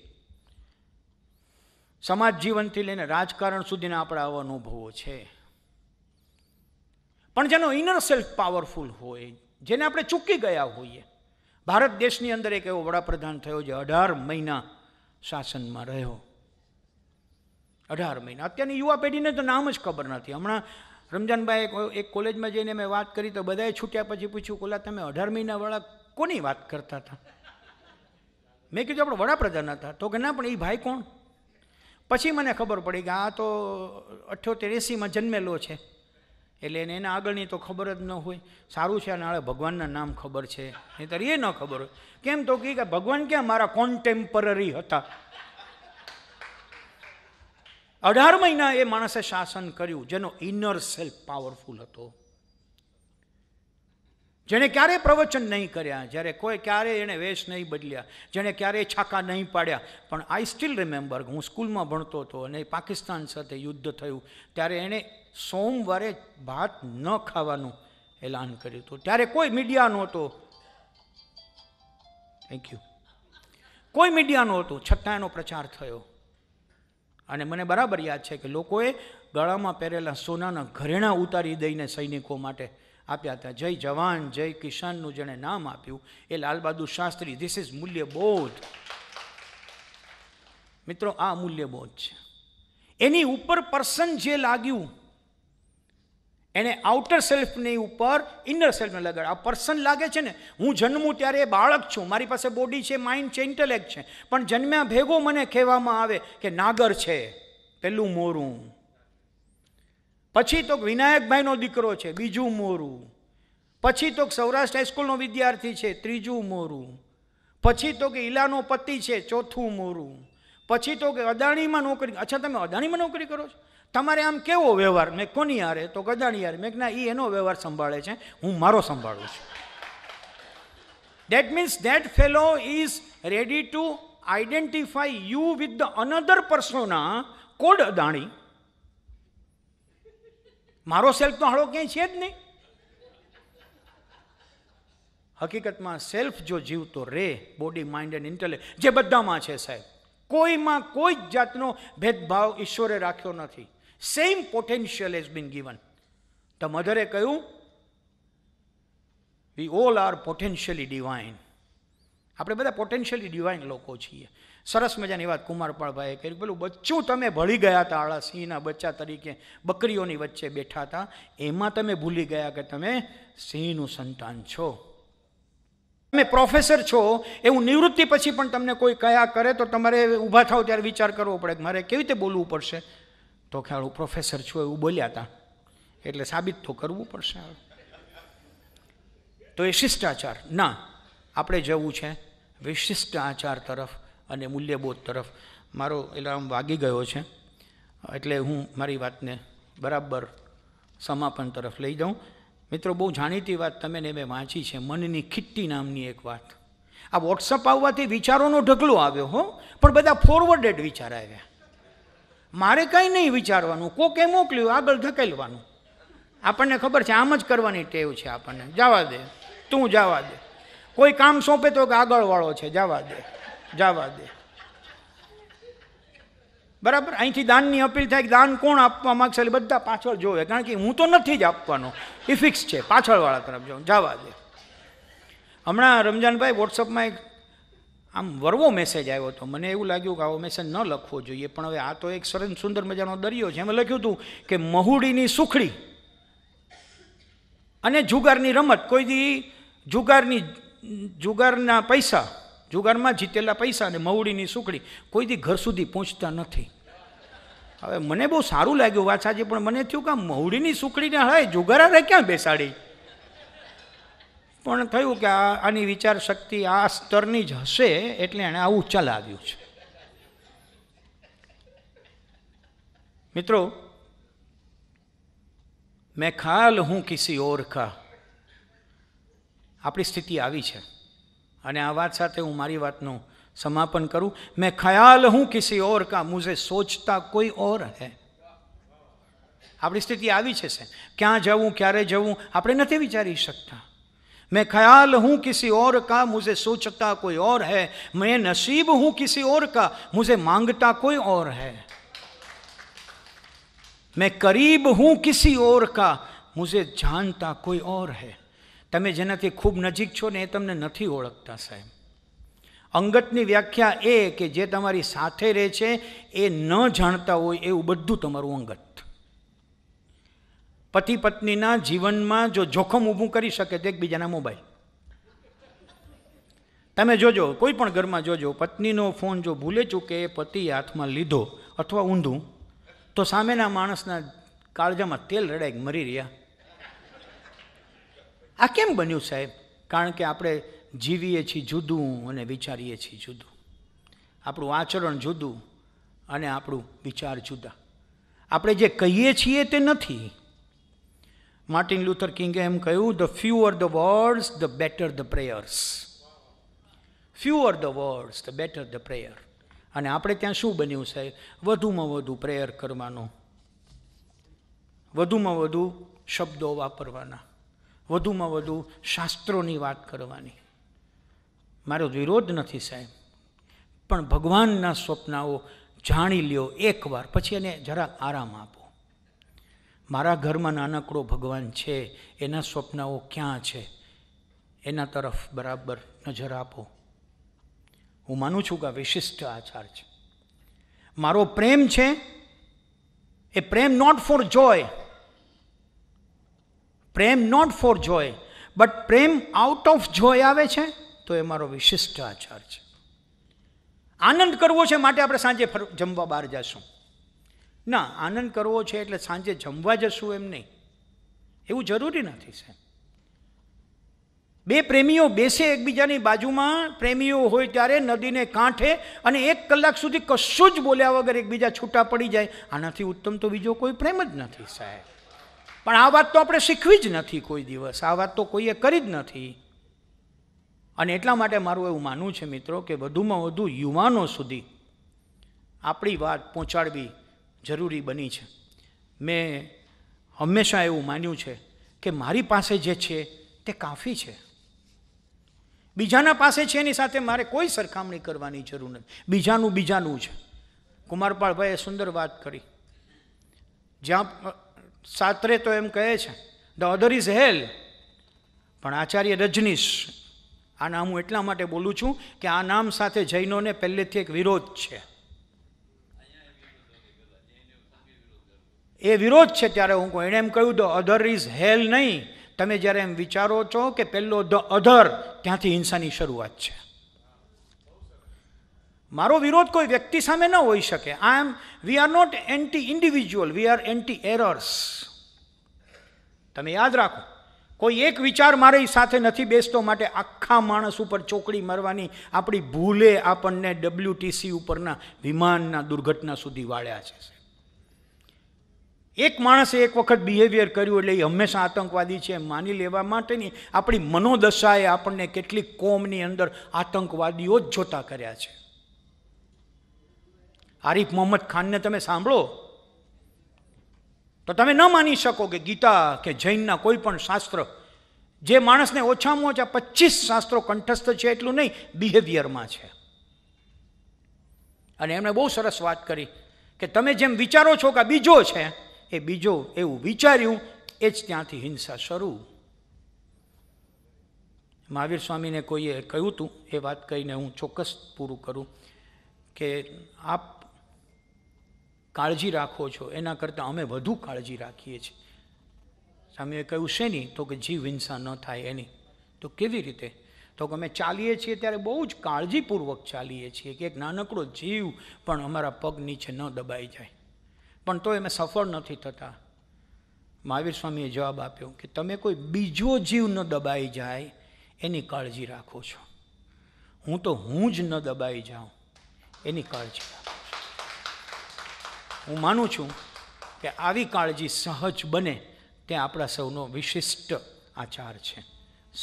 સમાજ જીવનથી લઈને રાજકારણ સુધીના આપણા આવા અનુભવો છે પણ જેનો ઇનર સેલ્ફ પાવરફુલ હોય જેને આપણે ચૂકી ગયા હોઈએ ભારત દેશની અંદર એક એવો વડાપ્રધાન થયો જે અઢાર મહિના શાસનમાં રહ્યો અઢાર મહિના અત્યારની યુવા પેઢીને તો નામ જ ખબર નથી હમણાં રમજાનભાઈ એક કોલેજમાં જઈને મેં વાત કરી તો બધાએ છૂટ્યા પછી પૂછ્યું કોલા તમે અઢાર મહિના મહિનાવાળા કોની વાત કરતા હતા મેં કીધું આપણે વડાપ્રધાન હતા તો કે ના પણ એ ભાઈ કોણ પછી મને ખબર પડી કે આ તો અઠ્યોતેર એંસીમાં જન્મેલો છે એટલે એને એના આગળની તો ખબર જ ન હોય સારું છે નાળે ભગવાનના નામ ખબર છે નહીતર એ ન ખબર હોય કેમ તો કે ભગવાન ક્યાં મારા કોન્ટેમ્પરરી હતા અઢાર મહિના એ માણસે શાસન કર્યું જેનો ઇનર સેલ્ફ પાવરફુલ હતો જેણે ક્યારેય પ્રવચન નહીં કર્યા જ્યારે કોઈ ક્યારેય એણે વેશ નહીં બદલ્યા જેણે ક્યારેય છાકા નહીં પાડ્યા પણ આઈ સ્ટીલ રિમેમ્બર હું સ્કૂલમાં ભણતો હતો અને પાકિસ્તાન સાથે યુદ્ધ થયું ત્યારે એણે સોમવારે ભાત ન ખાવાનું એલાન કર્યું હતું ત્યારે કોઈ મીડિયા નહોતો થેન્ક યુ કોઈ મીડિયા નહોતું છતાં એનો પ્રચાર થયો અને મને બરાબર યાદ છે કે લોકોએ ગળામાં પહેરેલા સોનાના ઘરેણા ઉતારી દઈને સૈનિકો માટે આપ્યા હતા જય જવાન જય કિસાનનું જેણે નામ આપ્યું એ લાલબહાદુર શાસ્ત્રી ધીસ ઇઝ મૂલ્યબોધ મિત્રો આ મૂલ્યબોધ છે એની ઉપર પર્સન જે લાગ્યું એણે આઉટર સેલ્ફની ઉપર ઇનર સેલ્ફને લગાડ આ પર્સન લાગે છે ને હું જન્મું ત્યારે એ બાળક છું મારી પાસે બોડી છે માઇન્ડ છે ઇન્ટેલેક્ટ છે પણ જન્મ્યા ભેગો મને કહેવામાં આવે કે નાગર છે પેલું મોરું પછી તો વિનાયકભાઈનો દીકરો છે બીજું મોરું પછી તો સૌરાષ્ટ્ર હાઈસ્કૂલનો વિદ્યાર્થી છે ત્રીજું મોરું પછી તો કે ઈલાનો પતિ છે ચોથું મોરું પછી તો કે અદાણીમાં નોકરી અચ્છા તમે અદાણીમાં નોકરી કરો છો તમારે આમ કેવો વ્યવહાર મેં કોની હારે તો ગદાણી યારે મેં ના એ એનો વ્યવહાર સંભાળે છે હું મારો સંભાળું છું that means that fellow is ready to identify you with the another persona code અદાણી મારો સેલ્ફનો હળો ક્યાંય છે જ નહીં હકીકતમાં સેલ્ફ જો જીવતો રે બોડી માઇન્ડ એન્ડ ઇન્ટેલેક્ટ જે બધામાં છે સાહેબ કોઈમાં કોઈ જ જાતનો ભેદભાવ ઈશ્વરે રાખ્યો નથી same potential has been given the મધરે કહ્યું we all are potentially divine આપણે બધા પોટેન્શિયલી ડિવાઇન લોકો છીએ સરસ મજાની વાત કુમારપાળભાઈએ કરી પેલું બચ્ચું તમે ભળી ગયા હતા આળા સિંહના બચ્ચા તરીકે બકરીઓની વચ્ચે બેઠા હતા એમાં તમે ભૂલી ગયા કે તમે સિંહનું સંતાન છો તમે પ્રોફેસર છો એવું નિવૃત્તિ પછી પણ તમને કોઈ કયા કરે તો તમારે ઊભા થાવ ત્યારે વિચાર કરવો પડે કે મારે કેવી રીતે બોલવું પડશે તો ખ્યાલ હું પ્રોફેસર છું એવું બોલ્યા હતા એટલે સાબિત તો કરવું પડશે તો એ શિષ્ટાચાર ના આપણે જવું છે વિશિષ્ટ આચાર તરફ અને મૂલ્યબોધ તરફ મારો એલાર્મ વાગી ગયો છે એટલે હું મારી વાતને બરાબર સમાપન તરફ લઈ જાઉં મિત્રો બહુ જાણીતી વાત તમે ને મેં વાંચી છે મનની ખીટ્ટી નામની એક વાત આ વોટ્સઅપ આવવાથી વિચારોનો ઢગલો આવ્યો હો પણ બધા ફોરવર્ડેડ વિચાર આવ્યા મારે કંઈ નહીં વિચારવાનું કોકે મોકલ્યું આગળ ધકેલવાનું આપણને ખબર છે આમ જ કરવાની ટેવ છે આપણને જવા દે તું જવા દે કોઈ કામ સોંપે તો કે આગળવાળો છે જવા દે જવા દે બરાબર અહીંથી દાનની અપીલ થાય કે દાન કોણ આપવા માગશે એટલે બધા પાછળ જોવે કારણ કે હું તો નથી જ આપવાનો એ ફિક્સ છે પાછળવાળા તરફ જોઉં જવા દે હમણાં રમજાનભાઈ વોટ્સઅપમાં એક આમ વરવો મેસેજ આવ્યો હતો મને એવું લાગ્યું કે આવો મેસેજ ન લખવો જોઈએ પણ હવે આ તો એક સરસ સુંદર મજાનો દરિયો છે એમાં લખ્યું હતું કે મહુડીની સુખડી અને જુગારની રમત કોઈ દી જુગારની જુગારના પૈસા જુગારમાં જીતેલા પૈસા અને મહુડીની સુખડી કોઈ દી ઘર સુધી પહોંચતા નથી હવે મને બહુ સારું લાગ્યું વાત સાચી પણ મને થયું કે મહુડીની સુખડીને હાય જુગારા ક્યાં બેસાડી પણ થયું કે આ આની વિચાર શક્તિ આ સ્તરની જ હશે એટલે એણે આવું ચલાવ્યું છે મિત્રો મેં ખાલ હું કિસી ઓર ખા આપણી સ્થિતિ આવી છે અને આ વાત સાથે હું મારી વાતનું સમાપન કરું મેં ખ્યાલ હું કિસી ઓર કા મુઝે સોચતા કોઈ ઓર હે આપણી સ્થિતિ આવી છે સે ક્યાં જવું ક્યારે જવું આપણે નથી વિચારી શકતા मैं ख्याल हूं किसी और का मुझे सोचता कोई और है मैं नसीब हूं किसी और का मुझे मांगता कोई और है मैं करीब हूं किसी और का मुझे जानता कोई और है तब जेना खूब नजीक छो ने तमने नहीं ओखता साहेब अंगत की व्याख्या ए कि जे तारी साथ रहे न जाता हो बधु तमरु अंगत પતિ પત્નીના જીવનમાં જો જોખમ ઊભું કરી શકે તો એકબીજાના મોબાઈલ તમે જોજો કોઈ પણ ઘરમાં જોજો પત્નીનો ફોન જો ભૂલે ચૂકે એ પતિ હાથમાં લીધો અથવા ઊંધું તો સામેના માણસના કાળજામાં તેલ રડાઈ મરી રહ્યા આ કેમ બન્યું સાહેબ કારણ કે આપણે જીવીએ છીએ જુદું અને વિચારીએ છીએ જુદું આપણું આચરણ જુદું અને આપણું વિચાર જુદા આપણે જે કહીએ છીએ તે નથી માર્ટિન લ્યુથર કિંગે એમ કહ્યું the fewer the words the better the prayers fewer the words the better the prayer અને આપણે ત્યાં શું બન્યું છે વધુમાં વધુ પ્રેયર કરવાનો વધુમાં વધુ શબ્દો વાપરવાના વધુમાં વધુ શાસ્ત્રોની વાત કરવાની મારો વિરોધ નથી સાહેબ પણ ભગવાનના સ્વપ્નાઓ જાણી લ્યો એકવાર પછી એને જરા આરામ આપો મારા ઘરમાં નાનકડો ભગવાન છે એના સ્વપ્નાઓ ક્યાં છે એના તરફ બરાબર નજર આપો હું માનું છું કે આ વિશિષ્ટ આચાર છે મારો પ્રેમ છે એ પ્રેમ નોટ ફોર જોય પ્રેમ નોટ ફોર જોય બટ પ્રેમ આઉટ ઓફ જોય આવે છે તો એ મારો વિશિષ્ટ આચાર છે આનંદ કરવો છે માટે આપણે સાંજે જમવા બહાર જશું ના આનંદ કરવો છે એટલે સાંજે જમવા જશું એમ નહીં એવું જરૂરી નથી સાહેબ બે પ્રેમીઓ બેસે એકબીજાની બાજુમાં પ્રેમીઓ હોય ત્યારે નદીને કાંઠે અને એક કલાક સુધી કશું જ બોલ્યા વગર એકબીજા છૂટા પડી જાય આનાથી ઉત્તમ તો બીજો કોઈ પ્રેમ જ નથી સાહેબ પણ આ વાત તો આપણે શીખવી જ નથી કોઈ દિવસ આ વાત તો કોઈએ કરી જ નથી અને એટલા માટે મારું એવું માનવું છે મિત્રો કે વધુમાં વધુ યુવાનો સુધી આપણી વાત પહોંચાડવી જરૂરી બની છે મેં હંમેશા એવું માન્યું છે કે મારી પાસે જે છે તે કાફી છે બીજાના પાસે છે એની સાથે મારે કોઈ સરખામણી કરવાની જરૂર નથી બીજાનું બીજાનું છે કુમારપાળભાઈએ સુંદર વાત કરી જ્યાં સાત્રે તો એમ કહે છે ધ અધર ઇઝ હેલ પણ આચાર્ય રજનીશ આ નામ હું એટલા માટે બોલું છું કે આ નામ સાથે જૈનોને પહેલેથી એક વિરોધ છે એ વિરોધ છે ત્યારે હું કહું એણે એમ કહ્યું ધ અધર ઇઝ હેલ નહીં તમે જ્યારે એમ વિચારો છો કે પહેલો ધ અધર ત્યાંથી હિંસાની શરૂઆત છે મારો વિરોધ કોઈ વ્યક્તિ સામે ન હોઈ શકે I am we are not anti individual we are anti errors તમે યાદ રાખો કોઈ એક વિચાર મારી સાથે નથી બેસતો માટે આખા માણસ ઉપર ચોકડી મારવાની આપણી ભૂલે આપણને ડબ્લ્યુટીસી ઉપરના વિમાનના દુર્ઘટના સુધી વાળ્યા છે એક માણસે એક વખત બિહેવિયર કર્યું એટલે એ હંમેશા આતંકવાદી છે માની લેવા માટેની આપણી મનોદશાએ આપણને કેટલીક કોમની અંદર આતંકવાદીઓ જ જોતા કર્યા છે આરિફ મોહમ્મદ ખાનને તમે સાંભળો તો તમે ન માની શકો કે ગીતા કે જૈનના કોઈ પણ શાસ્ત્ર જે માણસને ઓછામાં ઓછા પચીસ શાસ્ત્રો કંઠસ્થ છે એટલું નહીં બિહેવિયરમાં છે અને એમણે બહુ સરસ વાત કરી કે તમે જેમ વિચારો છો કે બીજો છે એ બીજો એવું વિચાર્યું એ જ ત્યાંથી હિંસા શરૂ મહાવીર સ્વામીને કોઈએ કહ્યું હતું એ વાત કહીને હું ચોક્કસ પૂરું કરું કે આપ કાળજી રાખો છો એના કરતાં અમે વધુ કાળજી રાખીએ છીએ સ્વામીએ કહ્યું શેની તો કે જીવ હિંસા ન થાય એની તો કેવી રીતે તો કે અમે ચાલીએ છીએ ત્યારે બહુ જ કાળજીપૂર્વક ચાલીએ છીએ કે એક નાનકડો જીવ પણ અમારા પગ નીચે ન દબાઈ જાય પણ તો એમાં સફળ નથી થતા મહાવીર સ્વામીએ જવાબ આપ્યો કે તમે કોઈ બીજો જીવ ન દબાઈ જાય એની કાળજી રાખો છો હું તો હું જ ન દબાઈ જાઉં એની કાળજી રાખું છું હું માનું છું કે આવી કાળજી સહજ બને તે આપણા સૌનો વિશિષ્ટ આચાર છે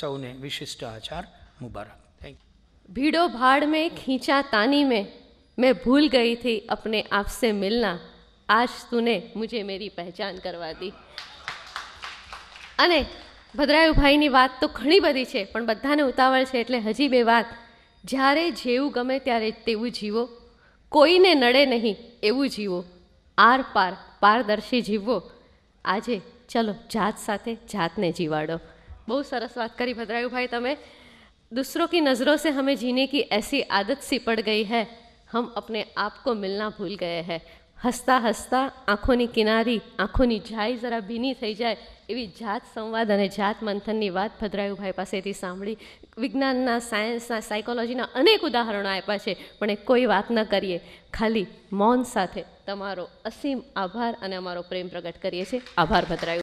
સૌને વિશિષ્ટ આચાર મુબારક થેન્ક ભીડો ભાડ મેં ખીંચા તાની મેં મેં ભૂલ ગઈ થી અપને આપસે મિલના આજ તુને મુજે મેરી પહેચાન કરવા દી અને ભદ્રાયુભાઈની વાત તો ઘણી બધી છે પણ બધાને ઉતાવળ છે એટલે હજી બે વાત જ્યારે જેવું ગમે ત્યારે તેવું જીવો કોઈને નડે નહીં એવું જીવો આર પાર પારદર્શી જીવવો આજે ચલો જાત સાથે જાતને જીવાડો બહુ સરસ વાત કરી ભદ્રાયુભાઈ તમે દૂસરો કી નજરો સે હમે જીને કી એસી આદત सी पड़ गई है हम अपने आप को मिलना भूल गए હસતા હસતા આંખોની કિનારી આંખોની જાય જરા ભીની થઈ જાય એવી જાત સંવાદ અને જાત મંથનની વાત ભદ્રાયુભાઈ પાસેથી સાંભળી વિજ્ઞાનના સાયન્સના સાયકોલોજીના અનેક ઉદાહરણો આપ્યા છે પણ એ કોઈ વાત ન કરીએ ખાલી મૌન સાથે તમારો અસીમ આભાર અને અમારો પ્રેમ પ્રગટ કરીએ છીએ આભાર ભદ્રાયુ